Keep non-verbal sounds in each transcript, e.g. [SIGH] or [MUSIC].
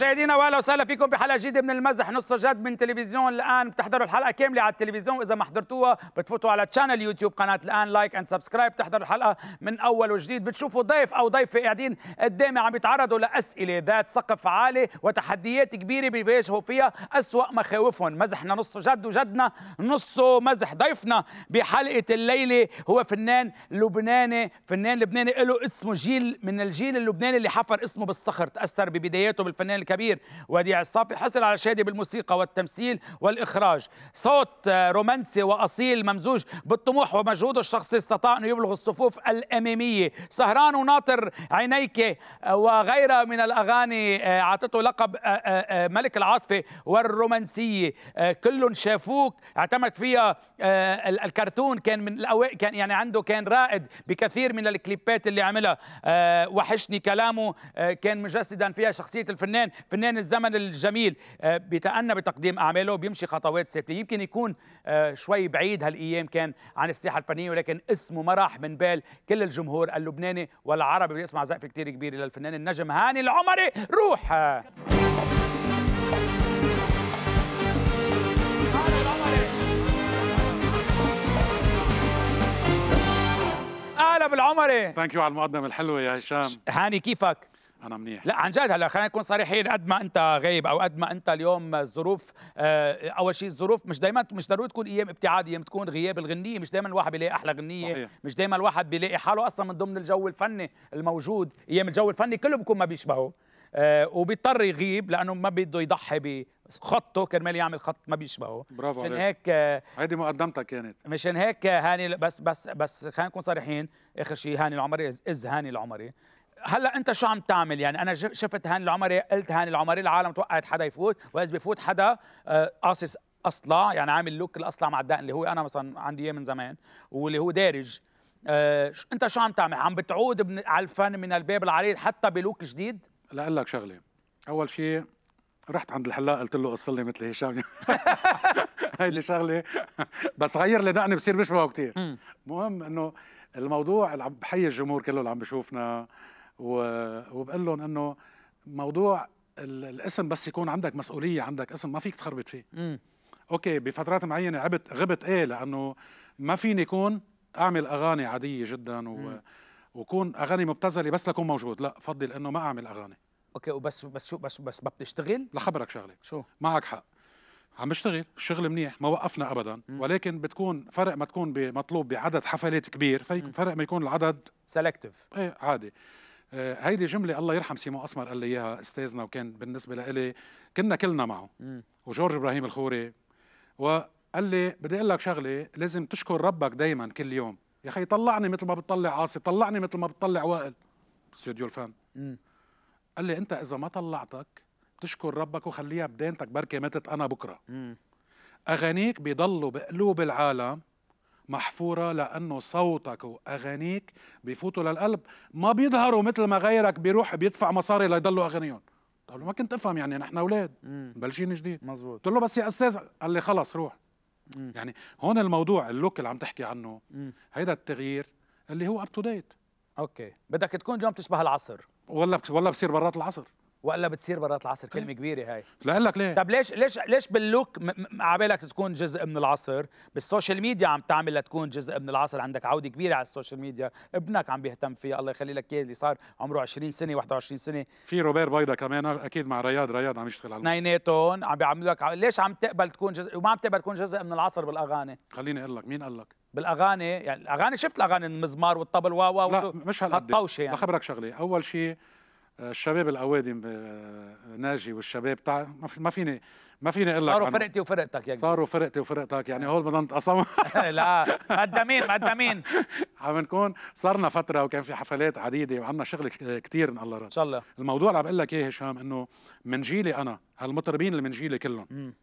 مشاهدينا واهلا وسهلا فيكم بحلقه جديده من المزح نص جد من تلفزيون الان بتحضروا الحلقه كامله على التلفزيون واذا ما حضرتوها بتفوتوا على تشانل يوتيوب قناه الان لايك اند سبسكرايب بتحضروا الحلقه من اول وجديد بتشوفوا ضيف او ضيفه قاعدين قدامي عم يتعرضوا لاسئله ذات سقف عالي وتحديات كبيره بيواجهوا فيها اسوا مخاوفهم مزحنا نص جد وجدنا نصه مزح ضيفنا بحلقه الليله هو فنان لبناني فنان لبناني له اسمه جيل من الجيل اللبناني اللي حفر اسمه بالصخر تاثر ببداياته بالفنان كبير وديع الصافي حصل على شهاده بالموسيقى والتمثيل والاخراج صوت آه، رومانسي واصيل ممزوج بالطموح ومجهوده الشخصي استطاع انه يبلغ الصفوف الاماميه سهران وناطر عينيك آه، وغيرها من الاغاني آه، اعطته لقب ملك العاطفه والرومانسيه كلهم شافوك اعتمد فيها الكرتون كان من الأوائل كان يعني عنده كان رائد بكثير من الكليبات اللي عملها وحشني كلامه كان مجسدا فيها شخصيه الفنان فنان الزمن الجميل آه، بيتأنى بتقديم أعماله وبيمشي خطوات ثابتة يمكن يكون آه، شوي بعيد هالأيام كان عن الساحة الفنية ولكن اسمه مرح من بال كل الجمهور اللبناني والعربي بيسمع زقفة كتير كبيرة للفنان النجم هاني العمري روح اهلا بالعمري ثانك يو على المقدمه الحلوه يا هشام هاني كيفك انا منيح لا عن جد هلا خلينا نكون صريحين قد ما انت غايب او قد ما انت اليوم الظروف آه اول شيء الظروف مش دائما مش ضروري تكون ايام ابتعاد ايام تكون غياب الغنيه مش دائما الواحد بيلاقي احلى غنيه صحيح. مش دائما الواحد بيلاقي حاله اصلا من ضمن الجو الفني الموجود ايام الجو الفني كله بيكون ما بيشبهه آه وبيضطر يغيب لانه ما بده يضحي بخطه كرمال يعمل خط ما بيشبهه برافو مشان هيك آه، هيدي مقدمتك كانت مشان هيك آه، هاني بس بس بس خلينا نكون صريحين اخر شيء هاني العمري از هاني العمري هلا انت شو عم تعمل يعني انا شفت هاني العمري قلت هاني العمري العالم توقعت حدا يفوت واذا بفوت حدا آه، قاصص اصلع يعني عامل لوك الاصلع مع الدقن اللي هو انا مثلا عندي اياه من زمان واللي هو دارج آه انت شو عم تعمل عم بتعود على الفن من الباب العريض حتى بلوك جديد لا اقول لك شغله اول شيء رحت عند الحلاق قلت له قص لي مثل هشام اللي [LAUGHS] شغله بس غير لي دقني بصير بشبهه كثير المهم انه الموضوع بحيي الجمهور كله اللي عم بشوفنا وبقول لهم انه موضوع الاسم بس يكون عندك مسؤوليه عندك اسم ما فيك تخربط فيه م. اوكي بفترات معينه عبت غبت ايه لانه ما فيني يكون اعمل اغاني عاديه جدا و وكون اغاني مبتذله بس لكون موجود لا فضل انه ما اعمل اغاني اوكي وبس بس شو بس بس ما بتشتغل لخبرك شغله شو معك حق عم بشتغل الشغل منيح ما وقفنا ابدا مم. ولكن بتكون فرق ما تكون مطلوب بعدد حفلات كبير فرق ما يكون العدد سلكتيف ايه عادي آه، هيدي جمله الله يرحم سيمو اسمر قال لي اياها استاذنا وكان بالنسبه لإلي كنا كلنا معه وجورج ابراهيم الخوري وقال لي بدي اقول لك شغله لازم تشكر ربك دائما كل يوم يا اخي طلعني مثل ما بتطلع عاصي طلعني مثل ما بتطلع وائل استوديو الفن قال لي انت اذا ما طلعتك بتشكر ربك وخليها بدينتك بركي ماتت انا بكره اغانيك بيضلوا بقلوب العالم محفورة لأنه صوتك وأغانيك بيفوتوا للقلب ما بيظهروا مثل ما غيرك بيروح بيدفع مصاري ليضلوا أغانيهم طب ما كنت افهم يعني نحن اولاد مبلشين جديد مزبوط قلت له بس يا استاذ قال لي خلص روح مم. يعني هون الموضوع اللوك اللي عم تحكي عنه مم. هيدا التغيير اللي هو اب تو ديت اوكي بدك تكون اليوم تشبه العصر ولا ولا بصير برات العصر ولا بتصير برات العصر كلمه كبيره هاي لا لك ليه طب ليش ليش ليش باللوك على بالك تكون جزء من العصر بالسوشيال ميديا عم تعمل لتكون جزء من العصر عندك عوده كبيره على السوشيال ميديا ابنك عم بيهتم فيها الله يخلي لك اياه اللي صار عمره 20 سنه 21 سنه في روبير بيضا كمان اكيد مع رياض رياض عم يشتغل على نايناتون عم بيعملوا لك ليش عم تقبل تكون جزء وما عم تقبل تكون جزء من العصر بالاغاني خليني اقول لك مين قال لك بالاغاني يعني الاغاني شفت الاغاني المزمار والطبل و و لا مش هالقد يعني بخبرك شغله اول شيء الشباب الاوادم آه، ناجي والشباب تاع ما فيني ما فيني اقول لك صاروا فرقتي وفرقتك يعني صاروا فرقتي وفرقتك يعني هول بدنا نتقسم [LAUGHS] لا مقدمين مقدمين [LAUGHS] عم نكون صرنا فتره وكان في حفلات عديده وعندنا شغل كثير من الله ان شاء الله الموضوع اللي عم بقول لك اياه هشام انه من جيلي انا هالمطربين اللي من جيلي كلهم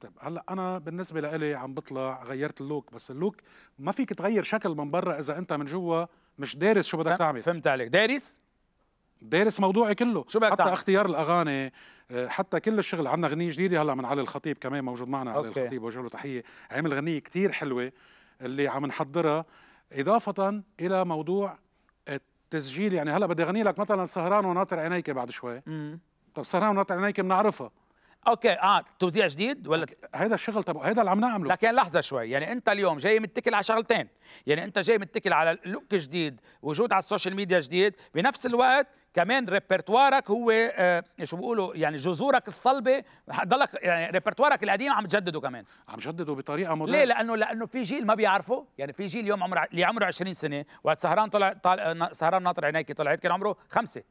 طيب هلا انا بالنسبه لإلي عم بطلع غيرت اللوك بس اللوك ما فيك تغير شكل من برا اذا انت من جوا مش دارس شو بدك تعمل فهمت عليك دارس دارس موضوعي كله شو بدك حتى تعمل؟ اختيار الاغاني آه، حتى كل الشغل عندنا غنية جديدة هلا من علي الخطيب كمان موجود معنا علي الخطيب وجه له تحية عامل غنية كثير حلوة اللي عم نحضرها إضافة إلى موضوع التسجيل يعني هلا بدي أغني لك مثلا سهران وناطر عينيك بعد شوي مم. طب سهران وناطر عينيك بنعرفها اوكي اه توزيع جديد ولا هذا الشغل طب هذا اللي عم نعمله لكن لحظه شوي يعني انت اليوم جاي متكل على شغلتين يعني انت جاي متكل على لوك جديد وجود على السوشيال ميديا جديد بنفس الوقت كمان ريبرتوارك هو آه شو بيقولوا يعني جذورك الصلبه ضلك يعني ريبرتوارك القديم عم تجدده كمان عم تجدده بطريقه مودرن ليه لانه لانه في جيل ما بيعرفه يعني في جيل اليوم عمره اللي عمره 20 سنه وقت سهران طلع, طلع سهران ناطر عينيكي طلعت كان عمره خمسه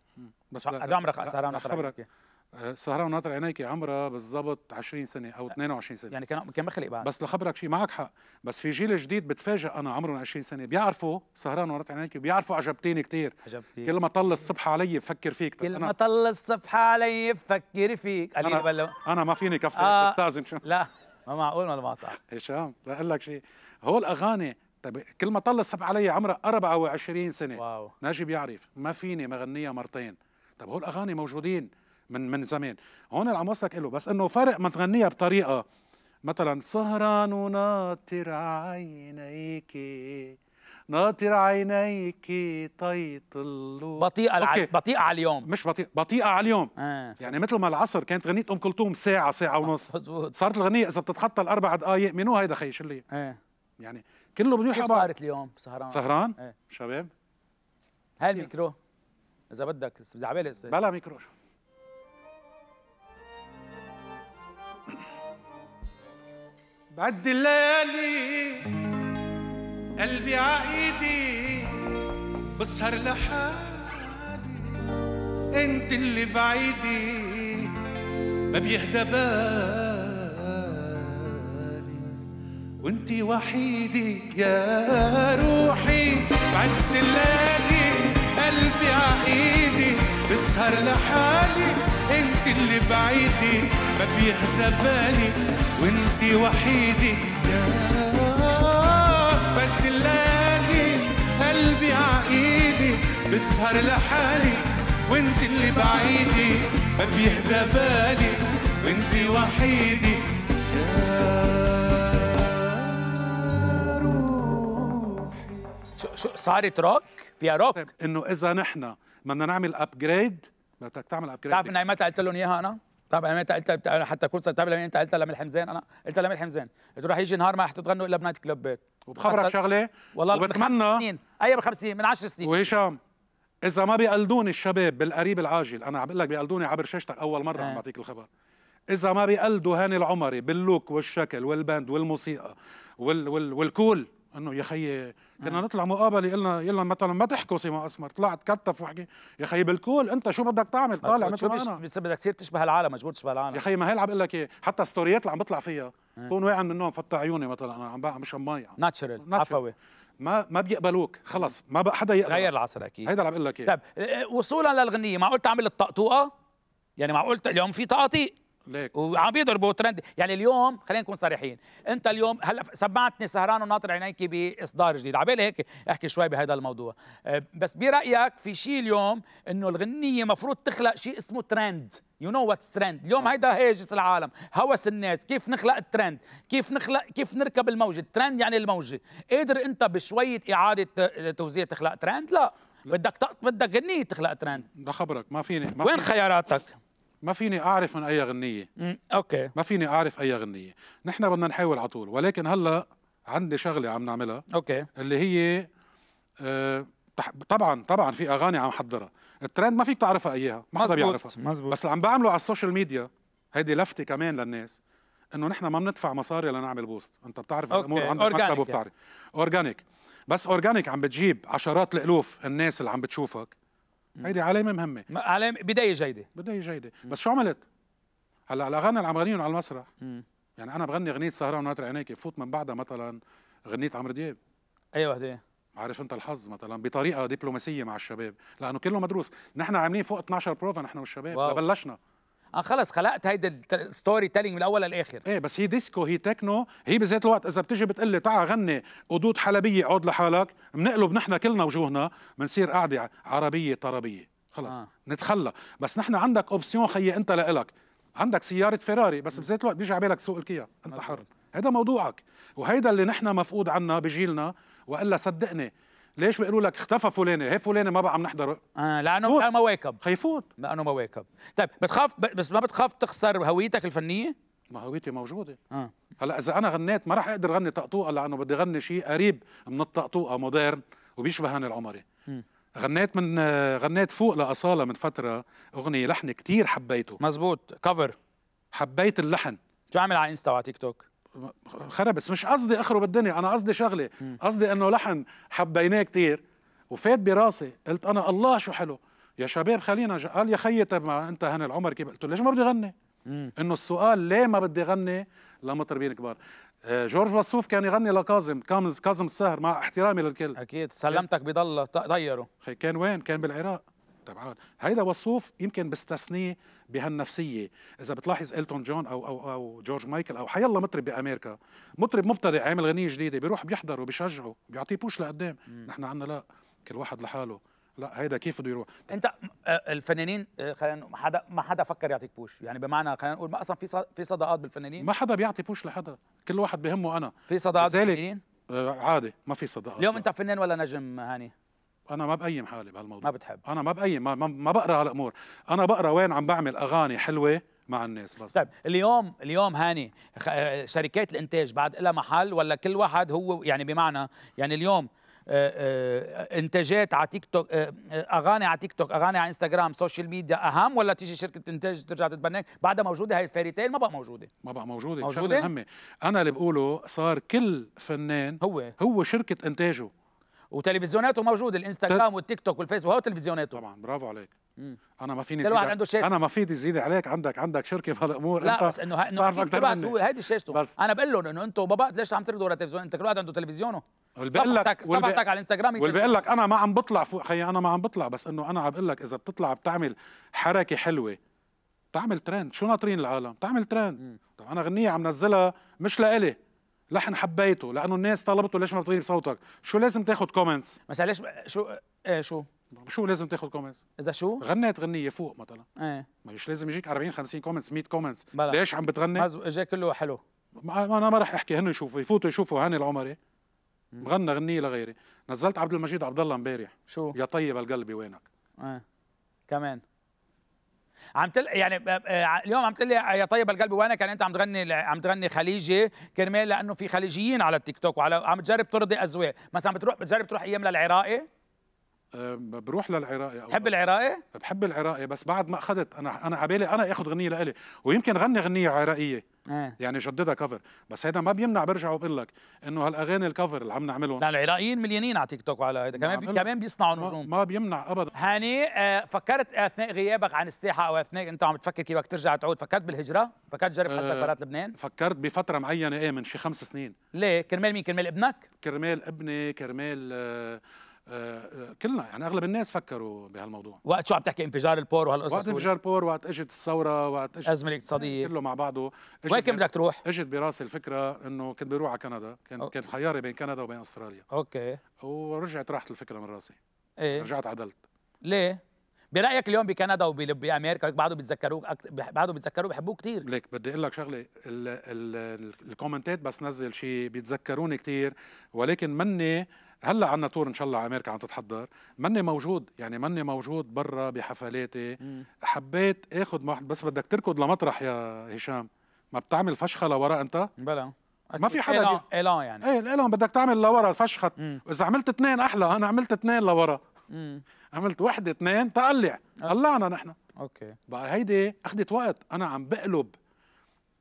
بس هذا عمره سهران ناطر عينيكي سهران وناطر عينيك يا بالضبط 20 سنة أو 22 سنة يعني كان كان مخلق بعد بس لخبرك شيء معك حق بس في جيل جديد بتفاجئ أنا عمرهم 20 سنة بيعرفوا سهران وناطر عينيك بيعرفوا عجبتيني كثير عجبتيني كل ما طل الصبح علي بفكر فيك كل ما طل الصبح علي بفكر فيك أنا, بلو. أنا ما فيني كفر آه استاذن شو لا ما معقول ولا المقطع هشام بقول لك شيء هو الأغاني طيب كل ما طل الصبح علي عمرها 24 سنة واو ناجي بيعرف ما فيني غنيها مرتين طيب هول الأغاني موجودين من من زمان هون اللي عم وصلك له بس انه فرق ما تغنيها بطريقه مثلا سهران وناطر عينيك ناطر عينيك طيط اللو بطيئة على بطيئة على اليوم مش بطيئة بطيئة على اليوم آه. يعني مثل ما العصر كانت غنية أم كلثوم ساعة ساعة ونص مزبوط. صارت الغنية إذا بتتخطى الأربع دقايق منو هيدا خيش اللي آه. يعني كله بده يلحق صارت اليوم سهران سهران آه. شباب هاي الميكرو إذا بدك بالي بلا ميكرو بعد الليالي قلبي عايدي بسهر لحالي انت اللي بعيدي ما بيهدى بالي وانت وحيدي يا روحي بعد الليالي قلبي عايدي بسهر لحالي انت اللي بعيدي ما بيهدى بالي وانت وحيدي يا الليالي قلبي عقيدي بسهر لحالي وانت اللي بعيدي ما بيهدى بالي وانت وحيدي روحي شو صارت روك فيها روك طيب، انه اذا نحن بدنا نعمل ابجريد بدك تعمل ابجريد بتعرف اني متى قلت لهم اياها انا؟ بتعرف انا متى قلت حتى كل سنه طب انت قلت لميل حمزان انا قلت لميل حمزان قلت رح يجي نهار ما رح تتغنوا الا بنايت كلوبات وبخبرك شغله والله وبتمنى اي أيوة، بخمس سنين من 10 سنين وهشام اذا ما بيقلدوني الشباب بالقريب العاجل انا عم بقول لك بيقلدوني عبر شاشتك اول مره عم إيه. بعطيك الخبر اذا ما بيقلدوا هاني العمري باللوك والشكل والبند والموسيقى وال وال والكول انه يا خيي آه. كنا نطلع مقابله قلنا يلا مثلا ما تحكوا سيما اسمر طلعت كتف وحكي يا خيي بالكول انت شو بدك تعمل طالع مثل ما انا بس بدك تصير تشبه العالم مجبور تشبه العالم يا خيي ما هي عم بقول لك ايه حتى ستوريات اللي عم بطلع فيها آه. بكون واقع من النوم فتح عيوني مثلا انا عم بعمل شم مي ناتشرال يعني. عفوي ما ما بيقبلوك خلص ما بقى حدا يقبل غير العصر اكيد هيدا اللي عم بقول لك ايه طيب وصولا للغنيه معقول تعمل الطقطوقه يعني معقول اليوم في طقاطيق ليك. وعم بيضربوا ترند يعني اليوم خلينا نكون صريحين انت اليوم هلا سمعتني سهران وناطر عينيكي باصدار جديد على هيك احكي شوي بهذا الموضوع أه، بس برايك في شيء اليوم انه الغنيه مفروض تخلق شيء اسمه ترند يو نو واتس ترند اليوم هيدا هاجس العالم هوس الناس كيف نخلق الترند كيف نخلق كيف نركب الموجه الترند يعني الموجه قادر انت بشويه اعاده توزيع تخلق ترند لا بدك بدك غنيه تخلق ترند خبرك ما فيني ما وين خياراتك ما فيني اعرف من اي غنيه اوكي ما فيني اعرف اي غنيه نحن بدنا نحاول على طول ولكن هلا عندي شغله عم نعملها اوكي اللي هي آه، طبعا طبعا في اغاني عم حضرها الترند ما فيك تعرفها اياها ما حدا بيعرفها مزبوط. بس اللي عم بعمله على السوشيال ميديا هيدي لفتة كمان للناس انه نحن ما بندفع مصاري لنعمل بوست انت بتعرف أوكي. الامور عندك أورجانيك مكتب يعني. وبتعرف يعني. اورجانيك بس اورجانيك عم بتجيب عشرات الالوف الناس اللي عم بتشوفك هيدي علامه مهمه علامه بدايه جيده بدايه جيده مم. بس شو عملت هلا الاغاني اللي عم غنيهم على المسرح مم. يعني انا بغني اغنيه سهران ونطر عينيك فوت من بعدها مثلا غنيه عمرو دياب اي وحده عارف انت الحظ مثلا بطريقه دبلوماسيه مع الشباب لانه كله مدروس نحن عاملين فوق 12 بروفا نحن والشباب بلشنا اه خلص خلقت هيدا الستوري تيلينج من الاول للاخر ايه بس هي ديسكو هي تكنو هي بذات الوقت اذا بتجي بتقول لي تعا غني قدود حلبيه اقعد لحالك بنقلب نحن كلنا وجوهنا بنصير قاعده عربيه طربيه خلص آه. نتخلى بس نحن عندك اوبسيون خيي انت لإلك عندك سياره فيراري بس بذات الوقت بيجي على بالك سوق الكيا انت حر هذا موضوعك وهيدا اللي نحن مفقود عنا بجيلنا والا صدقني ليش بيقولوا لك اختفى فلانه هي فلانه ما بقى عم نحضره آه لانه لانه مواكب خيفوت لانه مواكب طيب بتخاف بس ما بتخاف تخسر هويتك الفنيه ما هويتي موجوده آه. هلا اذا انا غنيت ما راح اقدر اغني طقطوقه لانه بدي اغني شيء قريب من الطقطوقه مودرن وبيشبه هاني العمري غنيت من آه، غنيت فوق لاصاله من فتره اغنيه لحن كتير حبيته مزبوط كفر حبيت اللحن شو عامل على انستا وعلى تيك توك خرب بس مش قصدي اخرب الدنيا انا قصدي شغله قصدي انه لحن حبيناه كثير وفات براسي قلت انا الله شو حلو يا شباب خلينا قال يا خيي طب ما انت هنا العمر كيف قلت له ليش ما بدي غني انه السؤال ليه ما بدي غني لمطربين كبار آه، جورج وصوف كان يغني لكاظم كاظم السهر مع احترامي للكل اكيد سلمتك بضل طيره كان وين كان بالعراق تبعان هيدا وصوف يمكن بستثنيه بهالنفسيه اذا بتلاحظ التون جون او او او جورج مايكل او حيلا مطرب بامريكا مطرب مبتدئ عامل غنيه جديده بيروح بيحضره بيشجعه بيعطيه بوش لقدام نحن عنا لا كل واحد لحاله لا هيدا كيف بده يروح انت آه، الفنانين آه، خلينا ما حدا ما حدا فكر يعطيك بوش يعني بمعنى خلينا نقول ما اصلا في في صداقات بالفنانين ما حدا بيعطي بوش لحدا كل واحد بهمه انا في صداقات بالفنانين آه، عادي ما في صداقات اليوم انت فنان ولا نجم هاني انا ما بقيم حالي بهالموضوع ما بتحب انا ما بقيم ما, ما بقرا على الامور انا بقرا وين عم بعمل اغاني حلوه مع الناس بس طيب اليوم اليوم هاني شركات الانتاج بعد لها محل ولا كل واحد هو يعني بمعنى يعني اليوم آه، آه، انتاجات على تيك توك آه، اغاني على تيك توك اغاني على انستغرام سوشيال ميديا اهم ولا تيجي شركه انتاج ترجع تتبناك بعدها موجوده هاي الفيري ما بقى موجوده ما بقى موجوده موجوده مهمه انا اللي بقوله صار كل فنان هو هو شركه انتاجه وتلفزيوناته موجود الانستغرام والتيك توك والفيسبوك هو تلفزيوناته طبعا برافو عليك مم. انا ما فيني كل واحد عنده شركه انا ما فيني زيد عليك عندك عندك شركه بهالامور لا انت بس انه انه كل واحد هو هيدي شاشته بس. انا بقول لهم انه انتم بابا ليش عم تردوا ورا التلفزيون انت كل واحد عنده تلفزيونه والبقول لك صفحتك على الانستغرام واللي بقول لك انا ما عم بطلع فوق خيي انا ما عم بطلع بس انه انا عم بقول لك اذا بتطلع بتعمل حركه حلوه تعمل ترند شو ناطرين العالم تعمل ترند طب انا غنيه عم نزلها مش لإلي لحن حبيته لانه الناس طلبته ليش ما بتغير صوتك شو لازم تاخذ كومنتس مثلا ليش شو ايه شو شو لازم تاخذ كومنتس اذا شو غنيت غنيه فوق مثلا ايه مش لازم يجيك 40 50 كومنتس 100 كومنتس ليش عم بتغني مزو... اجا كله حلو ما انا ما رح احكي هن يشوفوا يفوتوا يشوفوا هاني العمري مغنى غنيه لغيري نزلت عبد المجيد عبد الله امبارح شو يا طيب القلب وينك ايه كمان عم تل يعني آه، آه، اليوم عم تقول يا طيب القلب وانا كان انت عم تغني عم تغني خليجي كرمال لانه في خليجيين على التيك توك وعلى عم تجرب ترضي ازواج مثلا بتروح بتجرب تروح ايام للعراقي بروح للعراقي بحب العراقي؟ بحب العراقي بس بعد ما اخذت انا انا عبالي انا اخذ غنيه لإلي ويمكن غني غنيه عراقيه اه. يعني جددها كفر بس هيدا ما بيمنع برجع وبقول لك انه هالاغاني الكفر اللي عم نعملهم لا العراقيين مليانين على تيك توك وعلى هيدا كمان بي... كمان بيصنعوا نجوم ما, ما بيمنع ابدا هاني آه فكرت اثناء غيابك عن الساحه او اثناء انت عم تفكر كيف بدك ترجع تعود فكرت بالهجره فكرت تجرب حالك آه برات لبنان فكرت بفتره معينه ايه من شي خمس سنين ليه كرمال مين كرمال ابنك كرمال ابني كرمال آه كلنا يعني اغلب الناس فكروا بهالموضوع وقت شو عم تحكي انفجار البور وهالقصص وقت انفجار البور وقت اجت الثوره وقت اجت الازمه الاقتصاديه إيه، كله مع بعضه وين كنت بدك تروح؟ اجت براسي الفكره انه كنت بروح على كندا كان كان خياري بين كندا وبين استراليا اوكي ورجعت راحت الفكره من راسي ايه رجعت عدلت ليه؟ برايك اليوم بكندا وبامريكا بعده بيتذكروك أكت... بعده بيتذكروك بحبوك كثير ليك بدي اقول لك شغله الكومنتات بس نزل شيء بيتذكروني كثير ولكن مني هلا عنا تور ان شاء الله على امريكا عم تتحضر ماني موجود يعني ماني موجود برا بحفلاتي حبيت اخذ واحد بس بدك تركض لمطرح يا هشام ما بتعمل فشخه لورا انت بلا ما في حدا إيلان, إيلان يعني ايه الإيلان بدك تعمل لورا فشخة إذا عملت اثنين أحلى أنا عملت اثنين لورا مم. عملت وحدة اثنين تقلع أه. طلعنا نحن اوكي بقى هيدي أخذت وقت أنا عم بقلب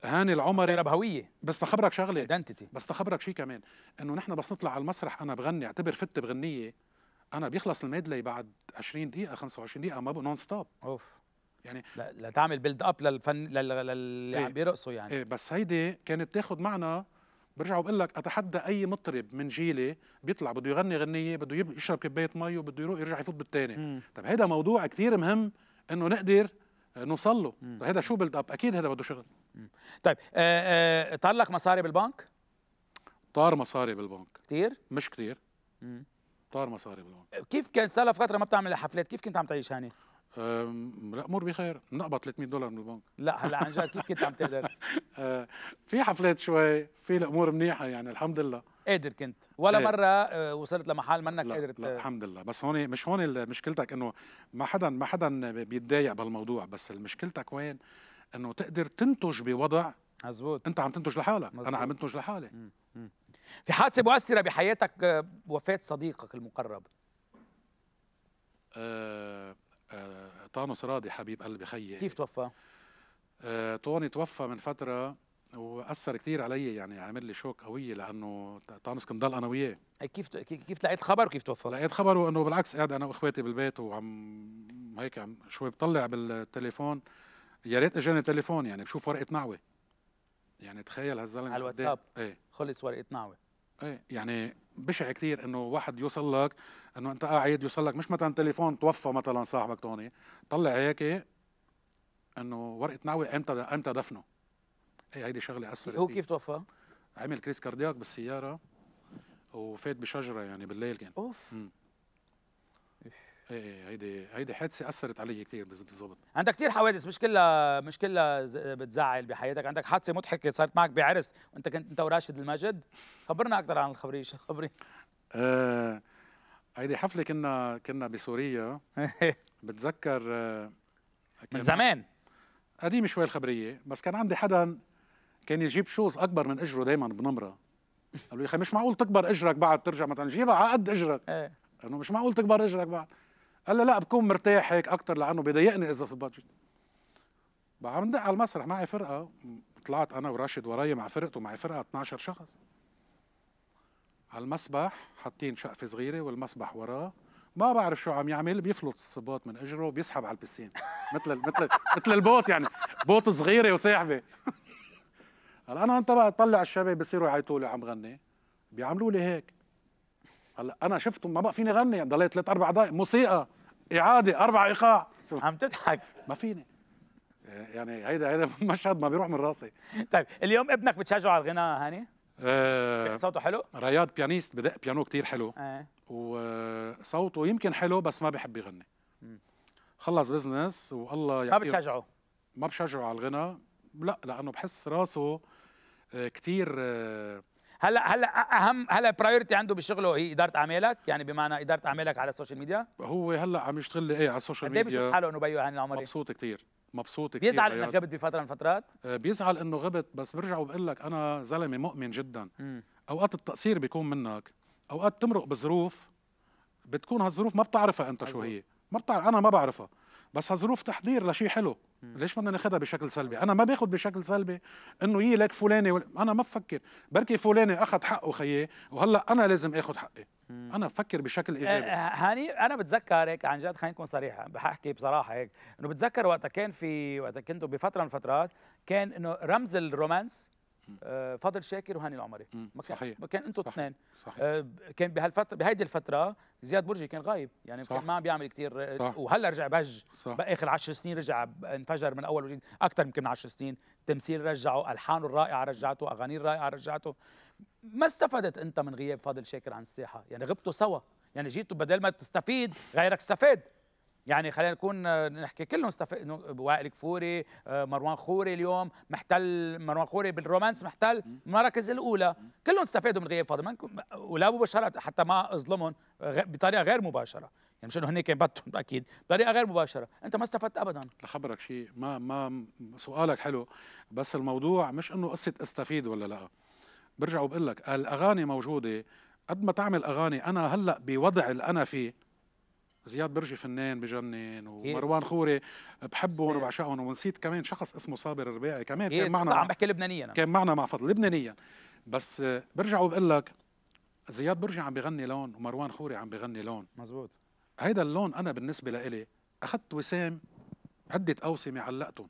هاني العمري ده بهويه بس تخبرك شغله ايدنتيتي بس تخبرك شيء كمان انه نحن بس نطلع على المسرح انا بغني اعتبر فت بغنيه انا بيخلص الميدلي بعد 20 دقيقه 25 دقيقه ما نون ستوب اوف يعني لا, لا تعمل بيلد اب للفن للي إيه. عم إيه بيرقصوا يعني إيه بس هيدي كانت تاخذ معنا برجع بقول لك اتحدى اي مطرب من جيلي بيطلع بده يغني غنيه بده يشرب كبايه مي وبده يروح يرجع يفوت بالثاني طب هيدا موضوع كثير مهم انه نقدر نوصل له هذا شو بيلد اب اكيد هذا بده شغل طيب آآ طار لك مصاري بالبنك؟ طار مصاري بالبنك كثير؟ مش كثير طار مصاري بالبنك كيف كان صار فتره ما بتعمل حفلات كيف كنت عم تعيش هاني؟ لا امور بخير بنقبض 300 دولار من البنك لا هلا عن جد كيف كنت عم تقدر؟ [LAUGHS] آه، في حفلات شوي في الامور منيحه يعني الحمد لله قادر كنت ولا ايه. مرة آه، وصلت لمحل منك لا قادر لا الحمد لله بس هون مش هون مشكلتك انه ما حدا ما حدا بيتضايق بهالموضوع بس مشكلتك وين انه تقدر تنتج بوضع مزبوط انت عم تنتج لحالك مزبوط. انا عم بنتج لحالي في حادثه مؤثره بحياتك آه، وفاه صديقك المقرب آه آه طانوس راضي حبيب قلبي خيي كيف توفى؟ آه طوني توفى من فتره واثر كثير علي يعني عامل لي شوك قويه لانه طانوس كنت ضل انا وياه كيف كيف لقيت خبر وكيف توفى؟ لقيت خبر انه بالعكس قاعد انا واخواتي بالبيت وعم هيك عم شوي بطلع بالتليفون يا ريت اجاني تليفون يعني بشوف ورقه نعوه يعني تخيل هالزلمه على إيه. الواتساب ايه خلص ورقه نعوه ايه يعني بشع كثير انه واحد يوصل لك انه انت قاعد يوصل لك مش مثلا تليفون توفى مثلا صاحبك توني طلع هيك انه ورقه نعوه امتى امتى دفنه ايه هيدي شغله اثرت هو كيف توفى؟ عمل كريس كاردياك بالسياره وفات بشجره يعني بالليل كان اوف مم. ايه هيدي إيه، إيه، هيدي حادثه اثرت علي كثير بالضبط عندك كثير حوادث مش كلها مش كلها بتزعل بحياتك عندك حادثه مضحكه صارت معك بعرس وانت كنت انت وراشد المجد خبرنا اكثر عن الخبريه شو الخبريه آه هيدي حفله كنا كنا بسوريا [LAUGHS] بتذكر آه من زمان قديم شوي الخبريه بس كان عندي حدا كان يجيب شوز اكبر من اجره دائما بنمره قالوا يا اخي مش معقول تكبر اجرك بعد ترجع مثلا جيبها على قد اجرك انه مش معقول تكبر اجرك بعد هلا لا بكون مرتاح هيك اكثر لانه بضايقني اذا صبت عم ندق على المسرح معي فرقه طلعت انا وراشد وراي مع فرقته معي فرقه 12 شخص على المسبح حاطين شقفه صغيره والمسبح وراه ما بعرف شو عم يعمل بيفلط الصباط من اجره بيسحب على البسين مثل مثل مثل البوت يعني بوت صغيره وساحبه هلا انا انت بقى طلع الشباب بصيروا يعيطوا لي عم غني بيعملوا لي هيك هلا انا شفتهم ما بقى فيني غني ضليت ثلاث اربع دقائق موسيقى اعاده اربع ايقاع عم تضحك ما فيني يعني هيدا هيدا [LAUGHS] مشهد ما بيروح من راسي طيب اليوم ابنك بتشجعه على الغناء هاني؟ آه صوته حلو؟ رياض بيانيست بدق بيانو كتير حلو آه. وصوته يمكن حلو بس ما بحب يغني خلص بزنس والله ما بتشجعه ما بشجعه على الغنى لا لانه بحس راسه آه، كتير آه، هلا هلا اهم هلا برايورتي عنده بشغله هي اداره اعمالك يعني بمعنى اداره اعمالك على السوشيال ميديا هو هلا عم يشتغل لي ايه على السوشيال إيه ميديا قد بيشوف حاله انه بيو هاني العمري مبسوط كثير مبسوط كثير بيزعل انك غبت بفتره من الفترات آه، بيزعل انه غبت بس برجع وبقول لك انا زلمه مؤمن جدا م. اوقات التقصير بيكون منك اوقات تمرق بظروف بتكون هالظروف ما بتعرفها انت شو هي ما بتعرف انا ما بعرفها بس ظروف تحضير لشيء حلو ليش بدنا ناخذها بشكل سلبي انا ما باخذ بشكل سلبي انه يي لك فلانه ول... انا ما بفكر بركي فلانه اخذ حقه خيي وهلا انا لازم اخذ حقي انا بفكر بشكل آه، ايجابي آه، هاني انا بتذكر هيك عن جد خلينا نكون صريحه بحكي بصراحه هيك انه بتذكر وقتها كان في وقتها كنتوا بفتره من الفترات كان انه رمز الرومانس آه، فضل شاكر وهاني العمري ما كان صحيح. كان انتم اثنين آه، كان بهالفتره بهيدي الفتره زياد برجي كان غايب يعني صح. كان ما عم بيعمل كثير آه، وهلا رجع بهج باخر 10 سنين رجع انفجر من اول وجديد اكثر يمكن من 10 سنين تمثيل رجعه الحانه الرائعه رجعته اغانيه الرائعه رجعته ما استفدت انت من غياب فاضل شاكر عن الساحه يعني غبتوا سوا يعني جيتوا بدل ما تستفيد غيرك استفاد يعني خلينا نكون نحكي كلهم استف... وائل كفوري آه، مروان خوري اليوم محتل مروان خوري بالرومانس محتل المراكز الاولى كلهم استفادوا من غياب فاضل ولا مباشره حتى ما اظلمهم بطريقه غير مباشره يعني مش انه هنيك بدهم اكيد بطريقه غير مباشره انت ما استفدت ابدا لخبرك شيء ما ما سؤالك حلو بس الموضوع مش انه قصه استفيد ولا لا برجع وبقول لك الاغاني موجوده قد ما تعمل اغاني انا هلا بوضع اللي انا فيه زياد برجي فنان بجنن ومروان خوري بحبهم وبعشقهم ونسيت كمان شخص اسمه صابر الرباعي كمان كان معنا عم بحكي لبنانيا كان معنا مع فضل لبنانيا بس برجع وبقول لك زياد برجي عم بغني لون ومروان خوري عم بغني لون مزبوط هيدا اللون انا بالنسبه لإلي اخذت وسام عده اوسمه علقتهم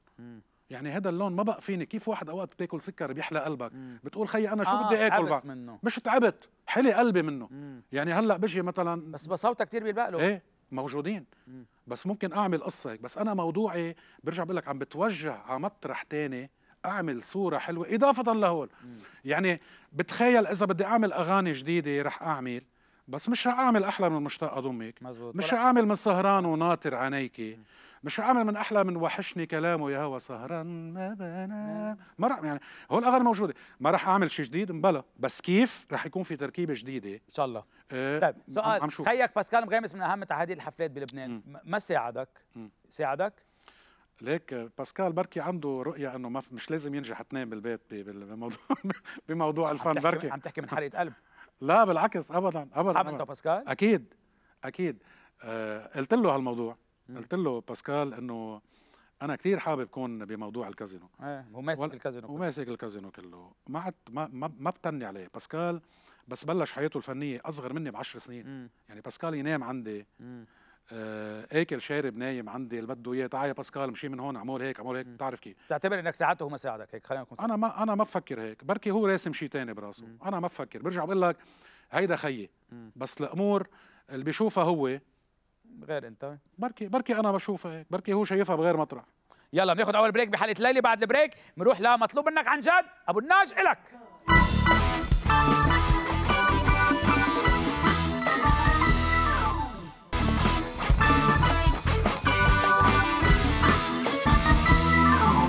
يعني هذا اللون ما بقى فيني كيف واحد اوقات بتاكل سكر بيحلى قلبك مم. بتقول خيي انا شو آه بدي اكل بقى منه. مش تعبت حلي قلبي منه مم. يعني هلا بجي مثلا بس بصوتها كثير بيلبق له ايه موجودين بس ممكن اعمل قصه هيك بس انا موضوعي برجع بقول لك عم بتوجه على مطرح تاني اعمل صوره حلوه اضافه لهول يعني بتخيل اذا بدي اعمل اغاني جديده رح اعمل بس مش رح اعمل احلى من مشتاق اضمك مزبوط. مش رح اعمل من سهران وناطر عينيكي مش عامل من احلى من وحشني كلامه يا هوا سهران ما بنام ما راح يعني هو الاغاني موجوده ما راح اعمل شيء جديد مبلا بس كيف راح يكون في تركيبه جديده ان شاء الله آه، طيب سؤال خيك باسكال مغامس من اهم تحدي الحفلات بلبنان م. ما ساعدك م. ساعدك ليك باسكال بركي عنده رؤية انه ما مش لازم ينجح اثنين بالبيت بموضوع [LAUGHS] بموضوع الفن بركي عم تحكي من حرقة قلب لا بالعكس ابدا ابدا, اصحاب انت باسكال اكيد اكيد آه قلت له هالموضوع قلت له باسكال انه انا كثير حابب كون بموضوع الكازينو ايه وماسك وال... الكازينو وماسك الكازينو كله ما عد ما ما, ما بتني عليه باسكال بس بلش حياته الفنيه اصغر مني بعشر سنين مم. يعني باسكال ينام عندي آه اكل شارب نايم عندي اللي بده اياه تعال يا باسكال مشي من هون عمول هيك عمول هيك بتعرف كيف بتعتبر انك ساعدته وما ساعدك هيك خلينا نكون انا ما انا ما بفكر هيك بركي هو راسم شيء ثاني براسه مم. انا ما بفكر برجع بقول لك هيدا خيي بس الامور اللي بشوفها هو غير انت بركي بركي انا بشوفها هيك بركي هو شايفها بغير مطرح يلا بناخد اول بريك بحلقه ليلي بعد البريك بنروح لمطلوب منك عن جد ابو الناج الك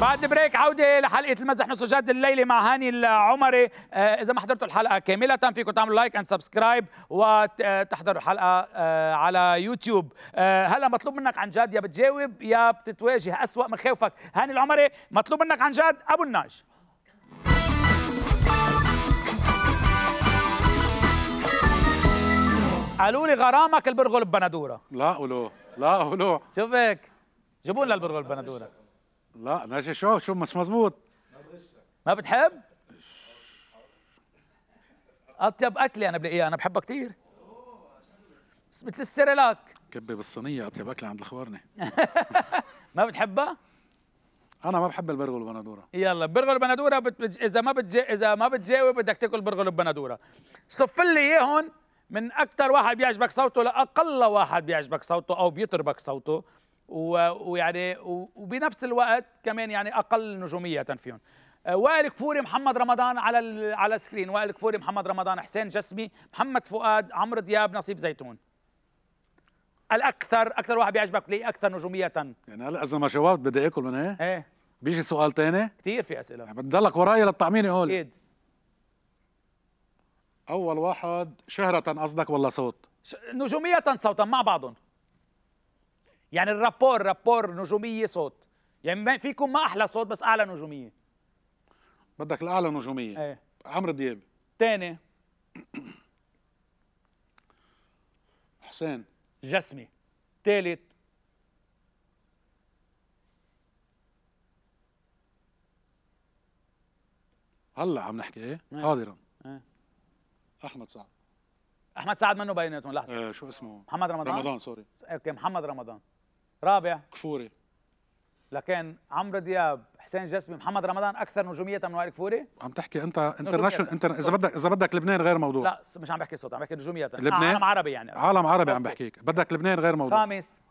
بعد بريك عوده لحلقه المزح نص جد الليله مع هاني العمري آه اذا ما حضرتوا الحلقه كامله فيكم تعملوا لايك اند سبسكرايب وتحضروا الحلقه آه على يوتيوب آه هلا مطلوب منك عن جد يا بتجاوب يا بتتواجه اسوا مخاوفك هاني العمري مطلوب منك عن جد ابو الناج قالوا لي غرامك البرغل ببندوره لا ولو لا ولو شوفك جيبوا لنا البرغل ببندوره لا ماشي شو شو مش مزبوط ما بتحب؟ اطيب أه، اكله انا بلاقيها انا بحبها كثير بس مثل السيريلاك كبه بالصينيه اطيب اكله عند الخوارنه [LAUGHS] ما بتحبها؟ انا ما بحب البرغل والبندوره يلا برغل بندوره بت... اذا ما بتج... اذا ما بتجاوب بدك تاكل برغل ببندوره صف لي اياهم من اكثر واحد بيعجبك صوته لاقل واحد بيعجبك صوته او بيطربك صوته ويعني وبنفس الوقت كمان يعني اقل نجوميه فيهم آه، وائل كفوري محمد رمضان على على السكرين وائل كفوري محمد رمضان حسين جسمي محمد فؤاد عمرو دياب نصيب زيتون الاكثر اكثر واحد بيعجبك لي اكثر نجوميه يعني هلا اذا ما جاوبت بدي اكل من ايه؟ ايه بيجي سؤال ثاني؟ كثير في اسئله يعني بتضلك وراي للطعمينه هول اكيد اول واحد شهره قصدك ولا صوت؟ ش... نجوميه صوتا مع بعضهم يعني الرابور رابور نجوميه صوت يعني في يكون ما احلى صوت بس اعلى نجوميه بدك الاعلى نجوميه ايه عمرو دياب تاني [CLEARS THROAT] حسين جسمي تالت هلا عم نحكي ايه, إيه. حاضرا ايه. احمد سعد احمد سعد منه بيناتهم لحظه ايه شو اسمه محمد رمضان رمضان سوري اوكي محمد رمضان رابع كفوري لكن عمرو دياب حسين جسمي محمد رمضان اكثر نجوميه من وائل كفوري عم تحكي انت انترناشونال انت اذا بدك اذا بدك لبنان غير موضوع لا مش عم بحكي صوت عم بحكي نجوميه آه، لبنان عالم عربي يعني عالم عربي عم بحكيك بدك لبنان غير موضوع خامس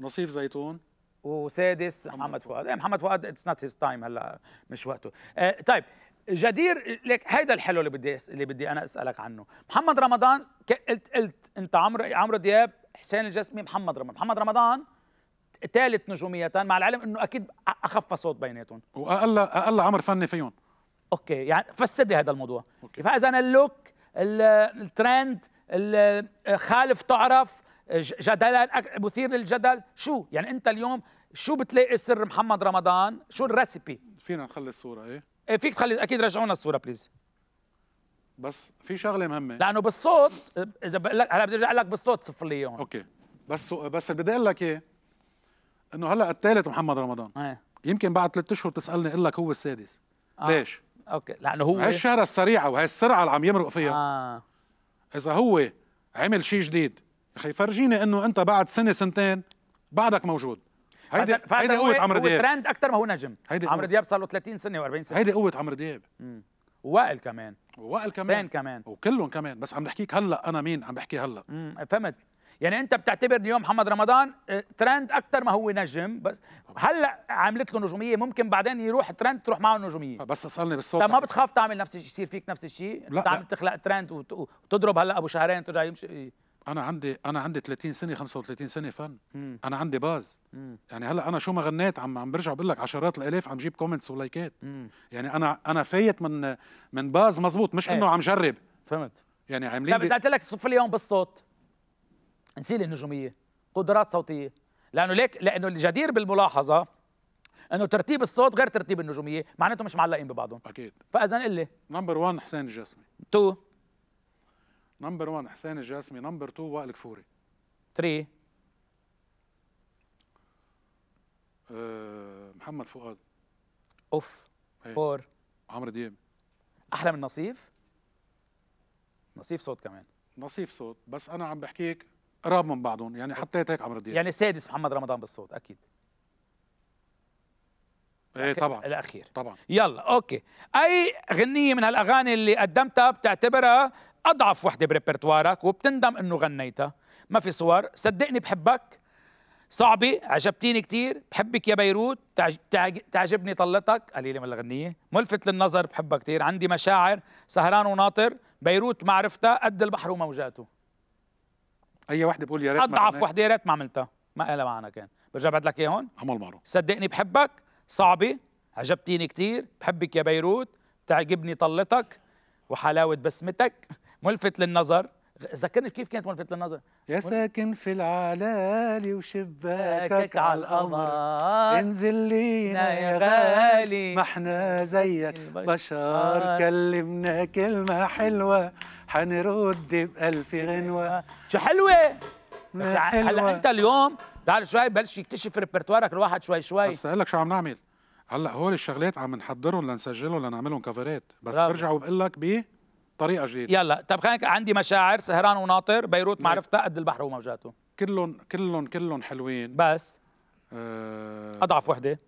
نصيف زيتون وسادس محمد فؤاد ايه محمد فؤاد اتس نوت هيز تايم هلا مش وقته آه طيب جدير لك هيدا الحلو اللي بدي اللي بدي انا اسالك عنه محمد رمضان قلت قلت انت عمرو عمرو دياب حسين الجسمي محمد رمضان محمد رمضان ثالث نجومية مع العلم انه اكيد اخف صوت بيناتهم واقل اقل عمر فني فيهم اوكي يعني فسد هذا الموضوع أوكي. فاذا اللوك الترند خالف تعرف جدلا مثير للجدل شو يعني انت اليوم شو بتلاقي سر محمد رمضان شو الريسبي فينا نخلي الصوره ايه, إيه فيك تخلي اكيد رجعونا الصوره بليز بس في شغله مهمه لانه بالصوت اذا بقول لك هلا بدي ارجع لك بالصوت صفر لي اياهم اوكي بس بس اللي بدي اقول لك ايه انه هلا الثالث محمد رمضان هي. إيه. يمكن بعد ثلاث اشهر تسالني اقول لك هو السادس آه. ليش؟ اوكي لانه هو هاي الشهره السريعه وهي السرعه اللي عم يمرق فيها آه. اذا هو عمل شيء جديد اخي فرجيني انه انت بعد سنه سنتين بعدك موجود هيدي هيدي قوة عمرو دياب هو ترند أكثر ما هو نجم عمرو دياب صار له 30 سنة و40 سنة هيدي قوة عمرو دياب ووائل كمان ووائل كمان سين كمان وكلهم كمان بس عم بحكيك هلا انا مين عم بحكي هلا امم فهمت يعني انت بتعتبر اليوم محمد رمضان ترند آه، اكثر ما هو نجم بس هلا عملت له نجوميه ممكن بعدين يروح ترند تروح معه نجوميه بس اسالني بالصوت طب ما بتخاف تعمل نفس الشيء يصير فيك نفس الشيء لا عم تخلق ترند وتضرب هلا ابو شهرين ترجع يمشي إيه. انا عندي انا عندي 30 سنه 35 سنه فن مم. انا عندي باز مم. يعني هلا انا شو ما غنيت عم عم برجع بقول لك عشرات الالاف عم جيب كومنتس ولايكات يعني انا انا فايت من من باز مزبوط مش ايه. انه عم جرب فهمت يعني عاملين طيب اذا قلت لك صف اليوم بالصوت نسيلي النجوميه قدرات صوتيه لانه ليك لانه الجدير بالملاحظه انه ترتيب الصوت غير ترتيب النجوميه معناته مش معلقين ببعضهم اكيد فاذا قل لي نمبر 1 حسين الجسمي 2 نمبر 1 حسين الجاسمي نمبر 2 وائل كفوري 3 محمد فؤاد اوف 4 عمرو دياب احلى من نصيف نصيف صوت كمان نصيف صوت بس انا عم بحكيك قراب من بعضهم يعني حطيت هيك عمرو دياب يعني سادس محمد رمضان بالصوت اكيد ايه طبعا الاخير طبعا يلا اوكي اي غنيه من هالاغاني اللي قدمتها بتعتبرها اضعف وحده بريبرتوارك وبتندم انه غنيتها ما في صور صدقني بحبك صعبة عجبتيني كثير بحبك يا بيروت تعجبني طلتك قليلة من الغنية ملفت للنظر بحبها كثير عندي مشاعر سهران وناطر بيروت معرفتها قد البحر وموجاته أي وحدة بقول يا ريت أضعف وحدة يا ريت ما عملتها ما إلها معنى كان برجع بعد لك إياهم عمل معروف صدقني بحبك صعبة عجبتيني كتير بحبك يا بيروت تعجبني طلتك وحلاوة بسمتك [LAUGHS] ملفت للنظر ذكرني كيف كانت ملفت للنظر يا ساكن في العلالي وشباكك على القمر انزل لينا يا غالي ما احنا زيك [LAUGHS] بشر كلمنا كلمة حلوة حنرد بألف غنوة شو حلوة هلا انت اليوم تعال شوي بلش يكتشف ريبرتوارك الواحد شوي شوي بس لك شو عم نعمل هلا هول الشغلات عم نحضرهم لنسجلهم لنعملهم كفرات بس رابع. برجع وبقول لك بطريقه جديده يلا طب خلينا عندي مشاعر سهران وناطر بيروت معرفتها قد البحر وموجاته كلهم كلهم كلهم حلوين بس أه... اضعف وحده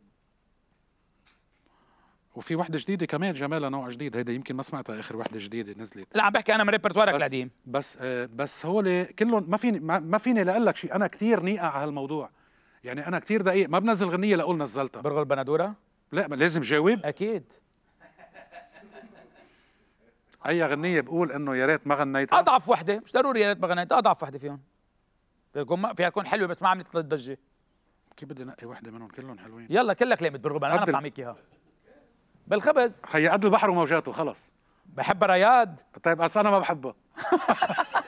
وفي وحده جديده كمان جمالها نوع جديد هيدا يمكن ما سمعتها اخر وحده جديده نزلت لا عم بحكي انا من ريبرتوارك القديم بس آه بس هول كلهم ما فيني ما فيني لاقول لك شيء انا كثير نيقه على هالموضوع يعني انا كثير دقيق ما بنزل غنيه لاقول نزلتها برغل بندوره لا ما لازم جاوب اكيد اي غنيه بقول انه يا ريت ما غنيتها اضعف وحده مش ضروري يا ريت ما غنيتها اضعف وحده فيهم بيكون فيها تكون حلوه بس ما عملت ضجه كيف بدي نقي وحده منهم كلهم حلوين يلا كلك لمت برغل انا بعطيك اياها بالخبز قد البحر وموجاته خلص بحب رياض طيب اصل انا ما بحبها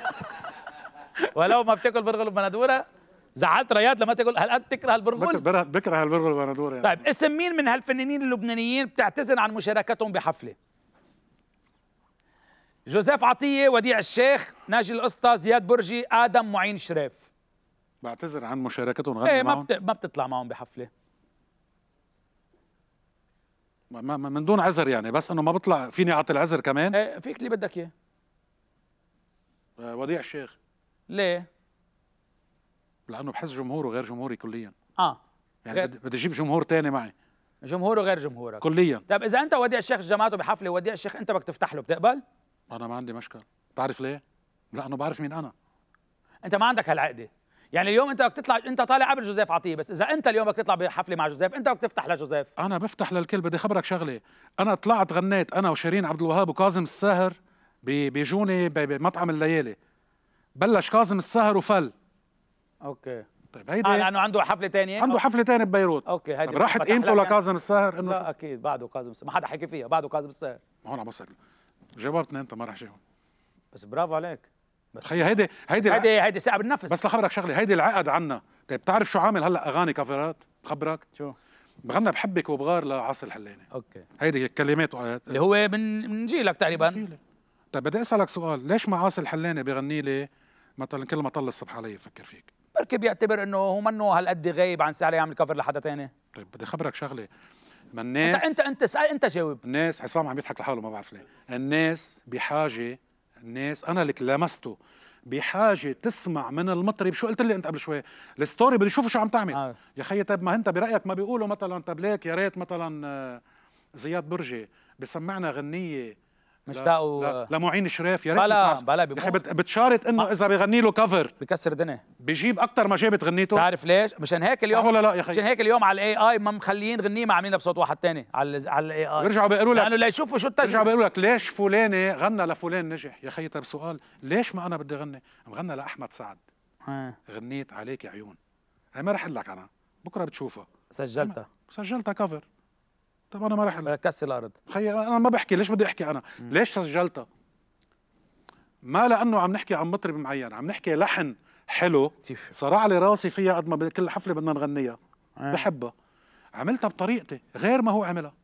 [LAUGHS] ولو ما بتاكل برغل وبندوره زعلت رياض لما تقول هل انت تكره البرغل؟ بكره البرغل والبندوره يعني. طيب اسم مين من هالفنانين اللبنانيين بتعتذر عن مشاركتهم بحفله؟ جوزيف عطيه، وديع الشيخ، ناجي القسطى، زياد برجي، ادم معين شريف بعتذر عن مشاركتهم غنى ايه ما, بت... ما بتطلع معهم بحفله ما من دون عذر يعني بس انه ما بطلع فيني اعطي العذر كمان ايه فيك اللي بدك اياه آه، وديع الشيخ ليه؟ لانه بحس جمهوره غير جمهوري كليا اه يعني غير... بدي اجيب جمهور تاني معي جمهوره غير جمهورك كليا طيب اذا انت وديع الشيخ جماعته بحفله وديع الشيخ انت بدك تفتح له بتقبل؟ انا ما عندي مشكل بعرف ليه؟ لانه بعرف مين انا انت ما عندك هالعقده يعني اليوم انت بدك تطلع انت طالع قبل جوزيف عطيه بس اذا انت اليوم بدك تطلع بحفله مع جوزيف انت بدك تفتح لجوزيف انا بفتح للكل بدي خبرك شغله انا طلعت غنيت انا وشيرين عبد الوهاب وكاظم الساهر بجوني بمطعم الليالي بلش كاظم الساهر وفل اوكي طيب هيدي آه لانه عنده حفله ثانيه عنده حفله ثانيه ببيروت اوكي هيدي طيب راحت قيمته لكاظم الساهر انه لا اكيد بعده كاظم الساهر ما حدا حكي فيها بعده كاظم الساهر هون عم بسأل جاوبتني انت ما راح جاوب بس برافو عليك بس هي هيدي هيدي هيدي هيدي ثقه بالنفس بس لخبرك شغله هيدي العقد عنا طيب بتعرف شو عامل هلا اغاني كفرات بخبرك شو بغنى بحبك وبغار لعاصي الحلاني اوكي هيدي كلمات اللي هو من من جيلك تقريبا من جيلي. طيب بدي اسالك سؤال ليش ما عاصي الحلاني بغني لي مثلا كل ما طل الصبح علي يفكر فيك بركي بيعتبر انه هو منه هالقد غايب عن سهل يعمل كفر لحدا تاني طيب بدي خبرك شغله ما الناس انت انت انت اسال انت جاوب الناس عصام عم يضحك لحاله ما بعرف ليه الناس بحاجه الناس انا اللي لمسته بحاجه تسمع من المطرب شو قلت لي انت قبل شوي الستوري بده يشوفوا شو عم تعمل آه. يا خي طيب ما انت برايك ما بيقولوا مثلا طب ليك يا ريت مثلا آه، زياد برجي بسمعنا غنيه مشتاقوا لمعين شريف يا ريت بلا بلا يا بتشارط انه اذا بغني له كفر بكسر الدنيا بجيب اكثر ما جابت غنيته بتعرف ليش مشان هيك اليوم ولا آه، لا يا اخي مشان هيك اليوم على الاي اي ما مخليين غنيه ما عاملينها بصوت واحد ثاني على على الاي اي بيرجعوا بيقولوا لك لانه ليشوفوا شو التجربه بيرجعوا بيقولوا لك ليش فلانه غنى لفلان نجح يا خيي طيب سؤال ليش ما انا بدي غني غنى لاحمد سعد ها. آه. غنيت عليك عيون هي ما رح اقول لك انا بكره بتشوفها سجلتها سجلتها كفر طب انا ما راح آه، كاس الارض خي انا ما بحكي ليش بدي احكي انا مم. ليش سجلتها ما لانه عم نحكي عن مطرب معين عم نحكي لحن حلو صار على راسي فيها قد ما بكل حفله بدنا نغنيها آه. بحبها عملتها بطريقتي غير ما هو عملها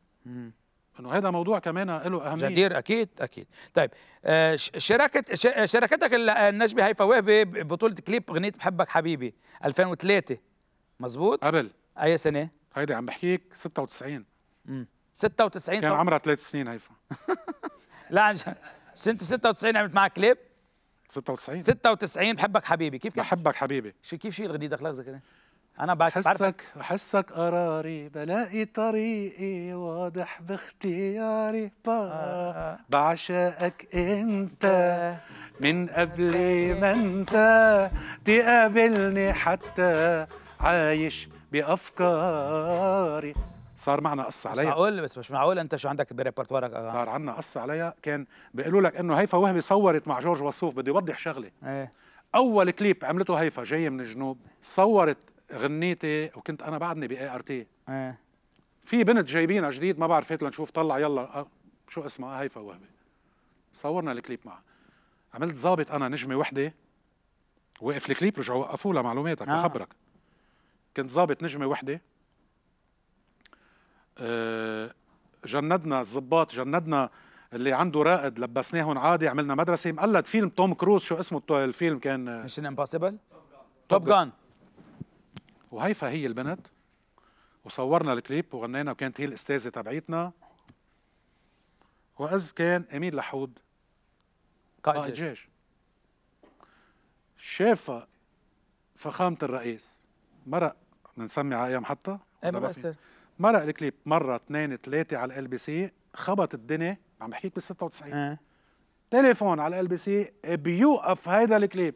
انه هذا موضوع كمان له اهميه جدير اكيد اكيد طيب آه، شراكه شراكتك النجمه آه، هيفا وهبي ببطوله كليب اغنيه بحبك حبيبي 2003 مزبوط قبل اي سنه هيدي عم بحكيك 96 96 كان عمرها ثلاث سنين هيفا [LAUGHS] لا عن جد سنة 96 عملت معك كليب 96 96 بحبك حبيبي كيف كان بحبك حبيبي شو كيف شي الغنية دخلك زكريا انا بعد حسك حسك قراري بلاقي طريقي واضح باختياري آه، آه. بعشقك انت آه. من قبل ما انت تقابلني حتى عايش بافكاري صار معنا قص عليها مش معقول بس مش معقول انت شو عندك بريبرتوارك صار آه. عنا قص عليها كان بيقولوا لك انه هيفا وهبي صورت مع جورج وصوف بدي اوضح شغله ايه اول كليب عملته هيفا جايه من الجنوب صورت غنيتي وكنت انا بعدني باي ار تي ايه في بنت جايبينها جديد ما بعرف هات لنشوف طلع يلا آه، شو اسمها هيفا وهبي صورنا الكليب معها عملت ظابط انا نجمه وحده وقف الكليب رجعوا وقفوا لها معلوماتك آه. كنت ظابط نجمه وحده آه، جندنا الضباط جندنا اللي عنده رائد لبسناهم عادي عملنا مدرسه مقلد فيلم توم كروز شو اسمه الفيلم كان ميشن امبوسيبل توب جان وهيفا هي البنت وصورنا الكليب وغنينا وكانت هي الاستاذه تبعيتنا واذ كان امين لحود قائد جيش شافة فخامه الرئيس مرق بنسمي على ايام حتى؟ ايه مرق الكليب مره اثنين ثلاثه على ال بي سي خبط الدنيا عم بحكيك بال 96 أه. تليفون على ال بي سي بيوقف هيدا الكليب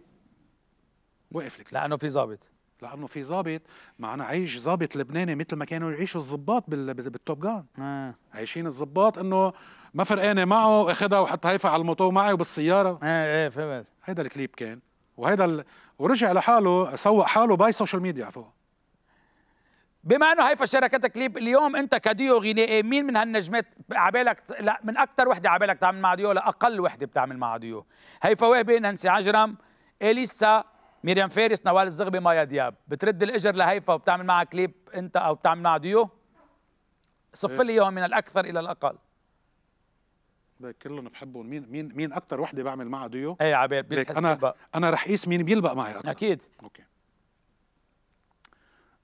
وقف الكليب لانه في ظابط لانه في ظابط معنا عيش ظابط لبناني مثل ما كانوا يعيشوا الظباط بالتوب جان آه. عايشين الظباط انه ما فرقانه معه اخذها وحط هيفا على الموتور معي وبالسياره ايه ايه فهمت هيدا الكليب كان وهيدا ال... ورجع لحاله سوق حاله باي سوشيال ميديا فوق بما انه هيفا شاركتك ليب اليوم انت كديو غنائي إيه، مين من هالنجمات عبالك لا من اكثر وحده عبالك تعمل مع ديو لاقل وحده بتعمل مع ديو هيفا وهبي نانسي عجرم اليسا ميريام فارس نوال الزغبي مايا دياب بترد الاجر لهيفا وبتعمل معها كليب انت او بتعمل مع ديو صف إيه. لي اياهم من الاكثر الى الاقل كلهم بحبهم مين مين مين اكثر وحده بعمل معها ديو ايه عبال انا بقى. انا رح اقيس مين بيلبق معي اكثر اكيد اوكي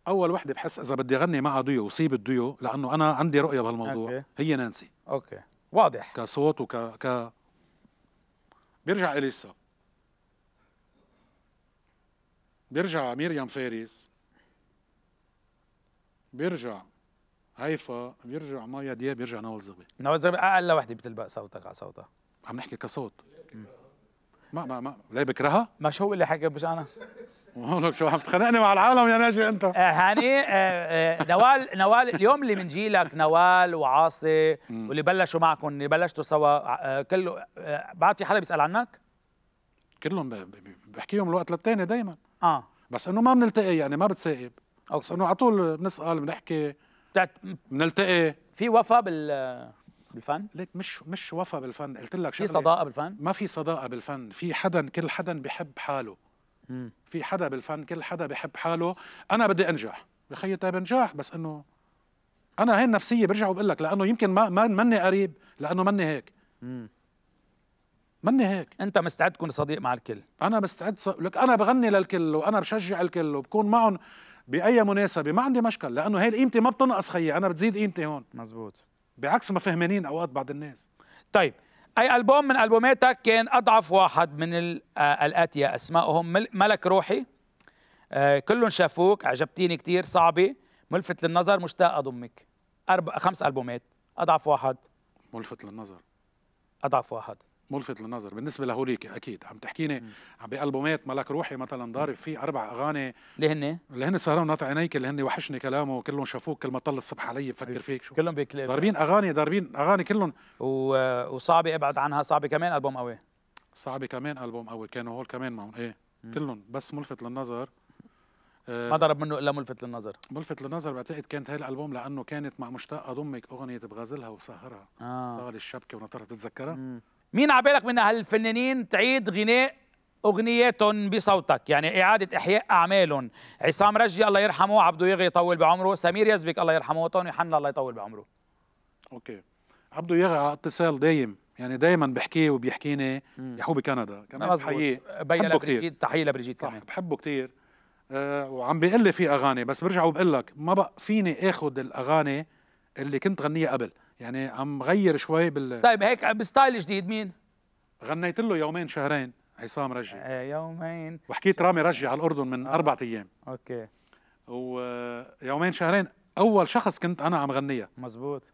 اول وحده بحس اذا بدي اغني مع ديو وصيب الديو لانه انا عندي رؤيه بهالموضوع أوكي. هي نانسي اوكي واضح كصوت وك ك بيرجع اليسا بيرجع مريم فارس بيرجع هيفا بيرجع مايا دياب بيرجع نوال زغبي نوال زغبي اقل وحده بتلبق صوتك على صوتها عم نحكي كصوت ما ما ما ليه بكرهها؟ ما شو اللي حكى مش انا بقول لك شو عم تخنقني مع العالم يا ناجي انت آه، هاني آه، آه، نوال نوال اليوم اللي من جيلك نوال وعاصي واللي بلشوا معكم اللي بلشتوا سوا كله بعطي في حدا بيسال عنك؟ كلهم بحكيهم الوقت للتاني دائما اه بس انه ما بنلتقي يعني ما بتسائب أوكي. بس انه على طول بنسال بنحكي بتاعت... بنلتقي في وفا بال بالفن؟ ليك مش مش وفا بالفن قلت لك شغله في صداقه بالفن؟ ما في صداقه بالفن في حدا كل حدا بحب حاله في حدا بالفن كل حدا بحب حاله انا بدي انجح يا خيي طيب انجح بس انه انا هي النفسيه برجع وبقول لك لانه يمكن ما مني قريب لانه مني هيك مم. مني هيك انت مستعد تكون صديق مع الكل انا مستعد ص... لك انا بغني للكل وانا بشجع الكل وبكون معهم باي مناسبه ما عندي مشكل لانه هي قيمتي ما بتنقص خيي انا بتزيد قيمتي هون مزبوط بعكس ما فهمانين اوقات بعض الناس طيب اي البوم من البوماتك كان اضعف واحد من آه، الاتيه اسمائهم ملك روحي آه، كلهم شافوك عجبتيني كثير صعبه ملفت للنظر مشتاق اضمك أربع خمس البومات اضعف واحد ملفت للنظر اضعف واحد ملفت للنظر بالنسبه لهوليك اكيد عم تحكيني عم بالبومات ملك روحي مثلا ضارب فيه اربع اغاني اللي هن اللي هن سهران ناطع عينيك اللي هن وحشني كلامه كلهم شافوك كل ما طل الصبح علي بفكر أيوه. فيك شو كلهم بيكلم ضاربين اغاني ضاربين اغاني كلهم و... وصعبه ابعد عنها صعبه كمان البوم قوي صعبه كمان البوم قوي كانوا هول كمان معهم ايه كلهم بس ملفت للنظر آه، ما ضرب منه الا ملفت للنظر ملفت للنظر بعتقد كانت هاي الالبوم لانه كانت مع مشتاق ضمك اغنيه بغازلها وسهرها آه. صار الشبكه ونطرها تتذكرها مين عبالك من هالفنانين تعيد غناء اغنياتهم بصوتك يعني اعاده احياء اعمالهم عصام رجي الله يرحمه عبدو يغي يطول بعمره سمير يزبك الله يرحمه وطني حنا الله يطول بعمره اوكي عبدو يغي على اتصال دايم يعني دايما بحكيه وبيحكيني هو بكندا كمان بحييه بحبه كثير تحيه لبريجيت كمان بحبه كثير أه وعم بيقول لي في اغاني بس برجع وبقول لك ما بقى فيني اخذ الاغاني اللي كنت غنيها قبل يعني عم غير شوي بال طيب هيك بستايل جديد مين؟ غنيت له يومين شهرين عصام رجي ايه يومين وحكيت رامي رجي على الاردن من آه. اربع ايام اوكي ويومين شهرين اول شخص كنت انا عم غنيها مزبوط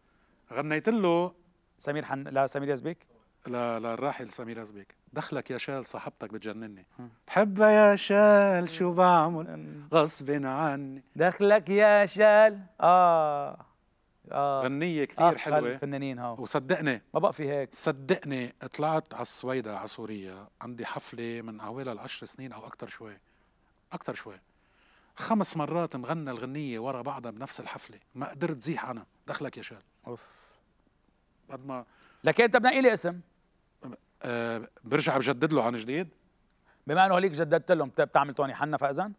غنيت له سمير حن لا سمير يزبيك لا لا الراحل سمير يزبيك دخلك يا شال صاحبتك بتجنني بحبها يا شال شو بعمل غصب عني دخلك يا شال اه آه غنيه كثير آه حلوه الفنانين هاو آه. وصدقني ما بقى في هيك صدقني طلعت على السويدة على سوريا عندي حفله من حوالي العشر سنين او اكثر شوي اكثر شوي خمس مرات مغنى الغنيه ورا بعضها بنفس الحفله ما قدرت زيح انا دخلك يا شال اوف قد ما لك انت بنقي لي اسم أه برجع بجدد له عن جديد بما انه هليك جددت لهم بتعمل توني حنا فاذا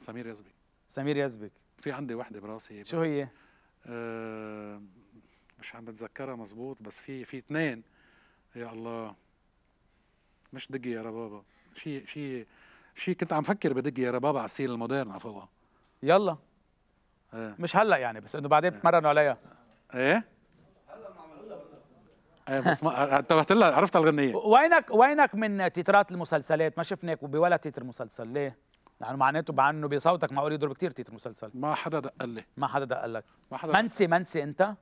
سمير يزبك سمير يزبك في عندي وحده براسي شو هي؟ آه، مش عم بتذكرها مزبوط بس في في اثنين يا الله مش دقي يا ربابا شيء شيء شيء كنت عم فكر بدقي يا ربابا على السيل المودرن على يلا ايه. مش هلا يعني بس انه بعدين إيه. بتمرنوا عليها ايه ايه بس ما انتبهت لها عرفت الغنيه وينك وينك من تترات المسلسلات ما شفناك بولا تتر مسلسل ليه؟ لانه معناته بعنه بصوتك معقول يضرب كثير تيتر مسلسل ما حدا دق لي ما حدا دق لك ما حدا منسي منسي انت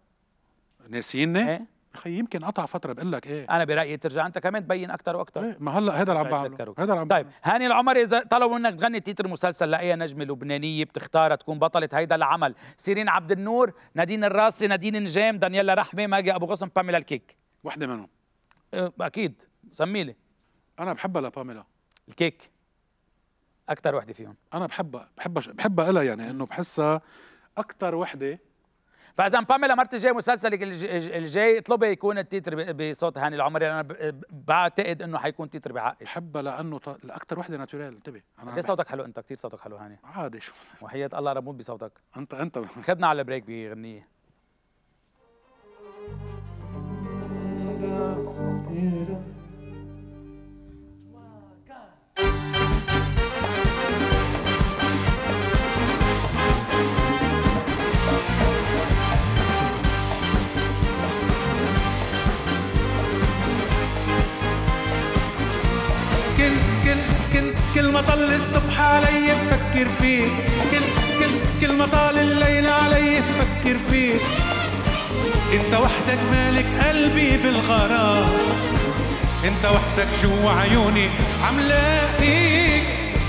ناسيني؟ ايه اخي يمكن قطع فتره بقول لك ايه انا برايي ترجع انت كمان تبين اكثر واكثر ايه ما هلا هذا اللي عم بعمله هذا اللي عم طيب هاني العمري اذا طلبوا منك تغني تيتر مسلسل لاي نجمه لبنانيه بتختارها تكون بطله هيدا العمل سيرين عبد النور نادين الراسي نادين نجام دانيلا رحمه ماجي ابو غصن باميلا الكيك وحده منهم اه اكيد سميلي انا بحبها لباميلا الكيك اكثر وحده فيهم انا بحبها بحبها بحبها لها يعني انه بحسها اكثر وحده فاذا باميلا مرت جاي مسلسلك الجاي اطلبي يكون التيتر بصوت هاني العمري انا بعتقد انه حيكون تيتر بعقل بحبها لانه ط... وحده ناتشورال انتبه انا قد صوتك حلو انت كثير صوتك حلو هاني عادي شو وحياة الله رموت بصوتك انت انت خدنا على بريك بغنيه [LAUGHS] كل ما طل الصبح علي بفكر فيك كل كل كل ما طال الليل علي بفكر فيك انت وحدك مالك قلبي بالغرام انت وحدك جوا عيوني عم لاقيك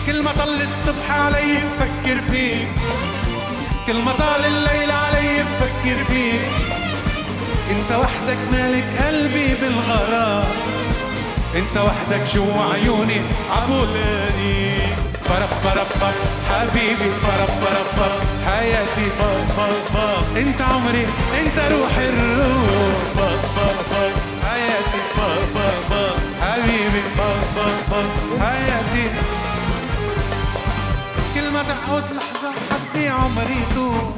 كل ما طل الصبح علي بفكر فيك كل ما طال الليل علي بفكر فيك انت وحدك مالك قلبي بالغرام انت وحدك جوا عيوني عبوداني برب برب برب حبيبي برب برب برب حياتي برب برب برب انت عمري انت روح الروح برب برب برب حياتي برب برب برب حبيبي برب برب برب حياتي كل ما تعود لحظة حدي عمري طول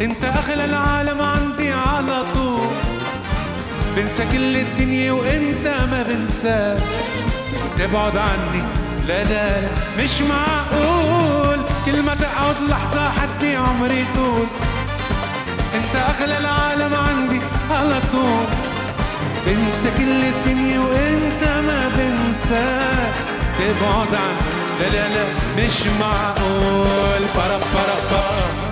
انت اغلى العالم عندي على طول بنسى كل الدنيا وانت ما بنساك تبعد عني لا لا لا مش معقول كل ما تقعد لحظة حدي عمري طول انت اغلى العالم عندي على طول بنسى كل الدنيا وانت ما بنساك تبعد عني لا لا لا مش معقول فرق فرق فرق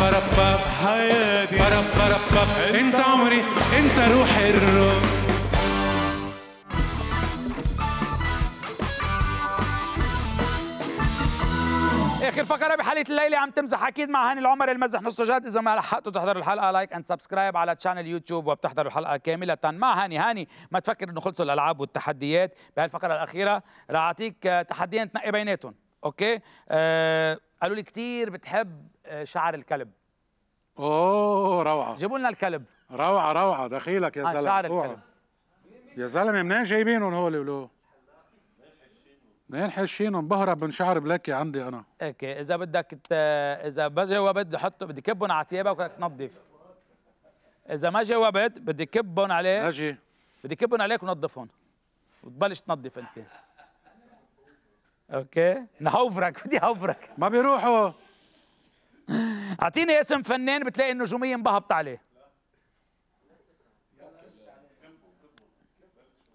برب حياتي برب برب باب انت عمري انت روحي الروح اخر فقره بحلقه الليله عم تمزح اكيد مع هاني العمر المزح نص جاد اذا ما لحقتوا تحضروا الحلقه لايك اند سبسكرايب على تشانل يوتيوب وبتحضروا الحلقه كامله مع هاني هاني ما تفكر انه خلصوا الالعاب والتحديات بهالفقره الاخيره راح اعطيك تحديين تنقي بيناتهم اوكي آه قالوا لي كثير بتحب آه، شعر الكلب اوه روعه جيبوا لنا الكلب روعه روعه دخيلك يا آه، زلمه شعر الكلب يا زلمه منين جايبينهم هول ولو منين حاشينهم بهرب من شعر بلاكي عندي انا اوكي اذا بدك ت... اذا ما جاوبت حط بدي كبهم على ثيابك وبدك تنظف اذا ما جاوبت بدي كبهم عليك اجي بدي كبهم عليك ونظفهم وتبلش تنظف انت اوكي نحوفرك بدي حوفرك ما بيروحوا اعطيني اسم فنان بتلاقي النجوميه انبهبط عليه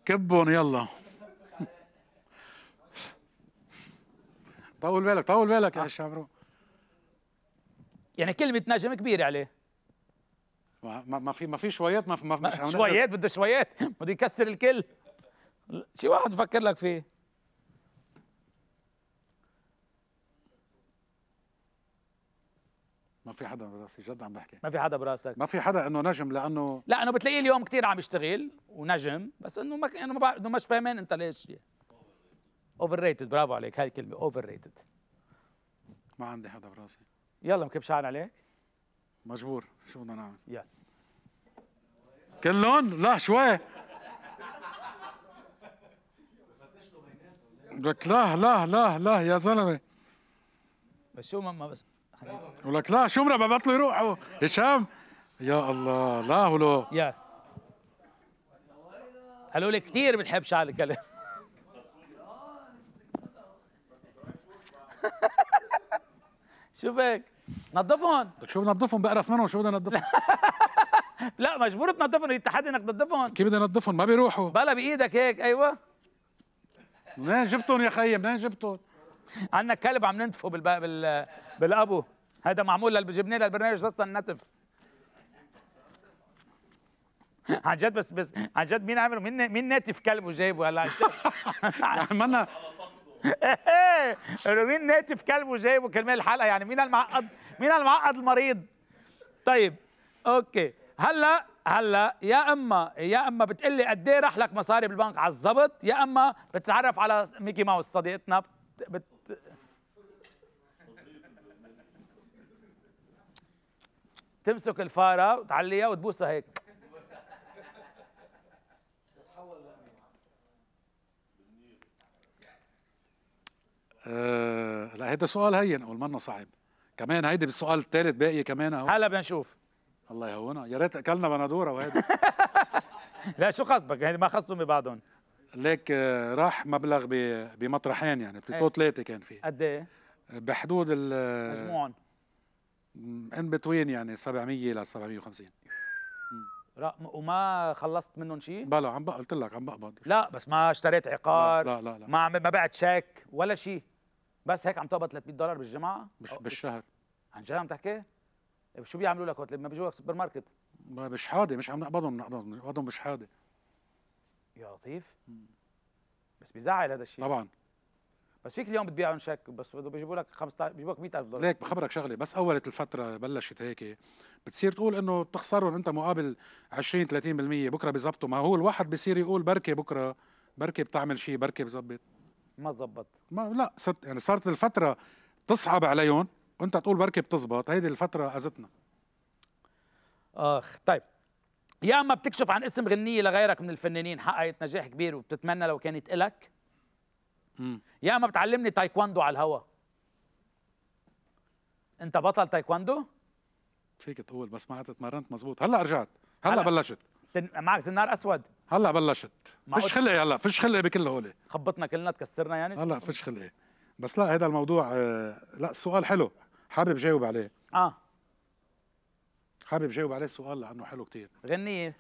كبهم يلا طول بالك طول بالك يا آه. شابرو يعني كلمه نجم كبيره عليه ما ما في ما في شويات ما, ما, في شويات بده شويات بده يكسر الكل شي واحد بفكر لك فيه ما في حدا براسي جد عم بحكي ما في حدا براسك ما في حدا انه نجم لانه لا انه بتلاقيه اليوم كثير عم يشتغل ونجم بس انه ما انه ما انه مش فاهمين انت ليش اوفر ريتد برافو عليك هاي الكلمه اوفر ريتد ما عندي حدا براسي يلا مكب شعر عليك مجبور شو بدنا نعمل يلا كلهم لا شوي لك لا لا لا لا يا زلمه بس شو ما بس ولك لا شمرة ببطلوا يروحوا هشام يا الله لا ولو يا قالوا لي كثير بتحب شعر الكلب [LAUGHS] شو بك؟ نظفهم لك شو بنظفهم بقرف منهم شو بدنا نظفهم؟ [LAUGHS] لا مجبور تنظفهم التحدي انك تنظفهم كيف بدي نظفهم ما بيروحوا بلا بايدك هيك ايوه منين جبتهم يا خيي منين جبتهم عندنا كلب عم ننتفه بال بالابو هذا معمول للجبنه للبرنامج لها البرنامج اصلا نتف عن جد بس بس عن جد مين عامله مين مين ناتف كلبه جايبه هلا عن جد عملنا [LAUGHS] مين ناتف كلبه جايبه كرمال الحلقه يعني مين المعقد مين المعقد المريض طيب اوكي هلا هلا يا اما يا اما بتقول لي قد ايه راح لك مصاري بالبنك على الزبط يا اما بتتعرف على ميكي ماوس صديقتنا بت... بت... تمسك الفاره وتعليها وتبوسها هيك آه لا هيدا سؤال هين اول مره صعب كمان هيدي بالسؤال الثالث باقي كمان اهو هلا بدنا نشوف الله يهونا يا ريت اكلنا بندوره وهيدا [LAUGHS] لا شو خصبك يعني ما خصهم ببعضهم ليك آه، راح مبلغ بمطرحين يعني بتوتلاتي إيه. كان فيه قد ايه؟ بحدود ال مجموعهم ان بتوين يعني 700 ل 750 رقم وما خلصت منهم شيء؟ بلا عم قلت لك عم بقبض لا بس ما اشتريت عقار لا لا لا, لا. ما عم ما بعت شيك ولا شيء بس هيك عم تقبض 300 دولار بالجمعه بش بالشهر عن جد عم تحكي؟ إيه، شو بيعملوا لك وقت لما بيجوا لك سوبر ماركت؟ مش حاضي مش عم نقبضهم نقبضهم نقبضهم مش حاضي يا لطيف بس بيزعل هذا الشيء طبعا بس فيك اليوم بتبيعهم شك بس بده بيجيبوا لك 15 بيجيبوا لك 100000 دولار ليك بخبرك شغله بس اولت الفتره بلشت هيك بتصير تقول انه بتخسرهم انت مقابل 20 30% بكره بيظبطوا ما هو الواحد بصير يقول بركي بكره بركي بتعمل شيء بركي بزبط ما ظبط ما لا صرت يعني صارت الفتره تصعب عليهم وانت تقول بركي بتزبط هيدي الفتره اذتنا اخ طيب يا اما بتكشف عن اسم غنيه لغيرك من الفنانين حققت نجاح كبير وبتتمنى لو كانت الك يا اما بتعلمني تايكواندو على الهوا انت بطل تايكواندو فيك تقول بس ما اتمرنت مزبوط هلا رجعت هلا, بلشت تن... معك زنار اسود هلا بلشت فيش خلقي هلا فيش خلقي بكل هول خبطنا كلنا تكسرنا يعني هلا فيش خلقي بس لا هذا الموضوع آه، لا سؤال حلو حابب جاوب عليه اه حابب جاوب عليه السؤال لانه حلو كثير غنية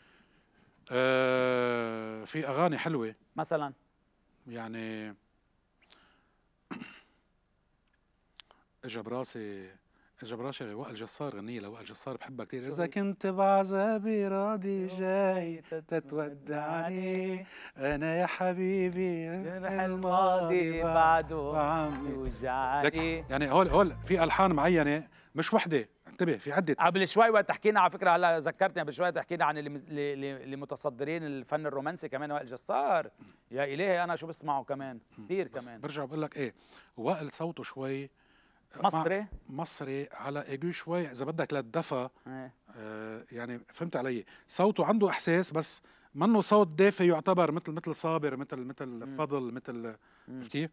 آه في اغاني حلوه مثلا يعني اجا براسي اجا براسي وائل جسار غنية لوائل جسار بحبها كثير اذا كنت بعذابي راضي جاي تتودعني انا يا حبيبي الماضي بعده وعم يوجعني يعني هول هول في الحان معينه مش وحده انتبه في عده قبل شوي وقت حكينا على فكره هلا ذكرتني قبل شوي تحكينا حكينا عن اللي متصدرين الفن الرومانسي كمان وائل جسار يا الهي انا شو بسمعه كمان كثير كمان برجع بقول لك ايه وائل صوته شوي مصري مصري على ايجو شوي اذا بدك للدفى إيه. آه يعني فهمت علي صوته عنده احساس بس منه صوت دافي يعتبر مثل مثل صابر مثل مثل فضل مثل كيف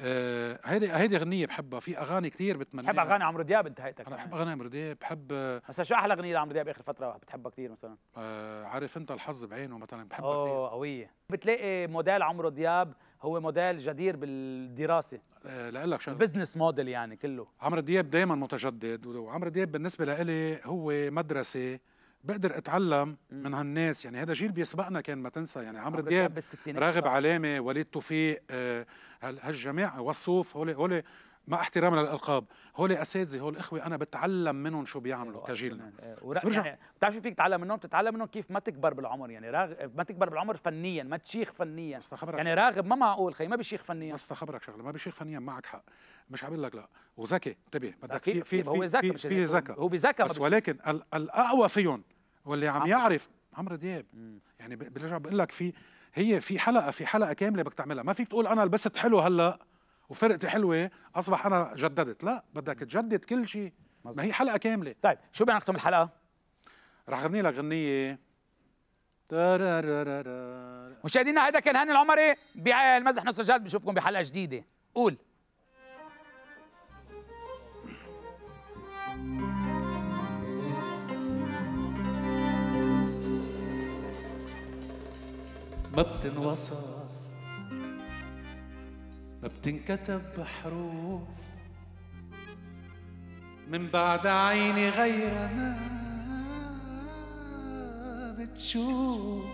آه هيدي هيدي بحبها في اغاني كثير بتمنى بحب اغاني عمرو دياب انت هيئتك انا يعني. بحب اغاني عمرو دياب بحب مثلا آه، شو احلى اغنيه لعمرو دياب اخر فتره بتحبها كثير مثلا آه عارف انت الحظ بعينه مثلا بحبها اوه قويه بتلاقي موديل عمرو دياب هو موديل جدير بالدراسه آه لك شغله بزنس موديل يعني كله عمرو دياب دائما متجدد وعمرو دياب بالنسبه لإلي هو مدرسه بقدر اتعلم من هالناس يعني هذا جيل بيسبقنا كان ما تنسى يعني عمرو دياب راغب علامه وليد توفيق آه، هالجماعه وصوف هول هول مع احترامنا للالقاب هول اساتذه هول اخوه انا بتعلم منهم شو بيعملوا كجيلنا برجع يعني بتعرف شو فيك تتعلم منهم بتتعلم منهم كيف ما تكبر بالعمر يعني راغب ما تكبر بالعمر فنيا ما تشيخ فنيا مستخبرك. يعني راغب ما معقول خي ما بيشيخ فنيا مستخبرك شغله ما بيشيخ فنيا معك حق مش عم لك لا وذكي انتبه بدك في في في هو ذكي هو بذكى بس ولكن الاقوى فيهم واللي عم يعرف عمرو دياب يعني برجع بقول لك في هي في حلقه في حلقه كامله بدك تعملها ما فيك تقول انا لبست حلو هلا وفرقتي حلوه اصبح انا جددت لا بدك تجدد كل شيء ما هي حلقه كامله طيب شو بدنا نختم الحلقه رح غني لك غنيه مشاهدينا هذا كان هاني العمري بمزح نص الجد بشوفكم بحلقه جديده قول ما بتنوصف ما بتنكتب بحروف من بعد عيني غير ما بتشوف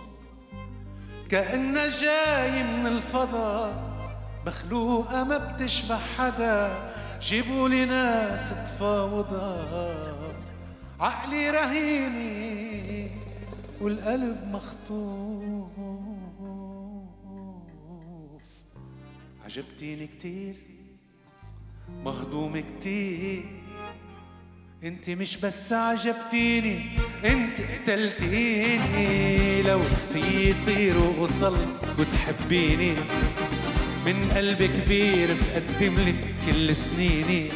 كأنها جاي من الفضاء مخلوقة ما بتشبه حدا جيبوا لي ناس تفاوضها عقلي رهيني والقلب مخطوط عجبتيني كتير مهضوم كتير انت مش بس عجبتيني انت قتلتيني لو في طير وصل وتحبيني من قلب كبير بقدم لك كل سنيني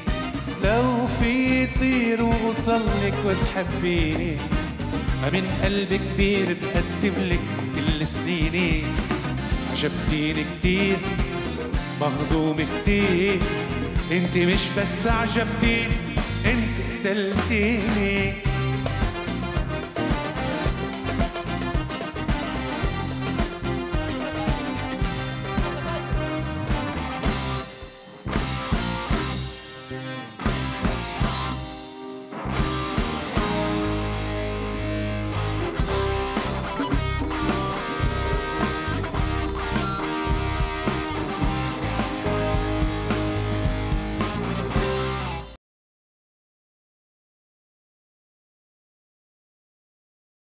لو في طير وصل لك وتحبيني من قلب كبير بقدم لك كل سنيني عجبتيني كتير مهضوم كتير انت مش بس عجبتيني انت قتلتيني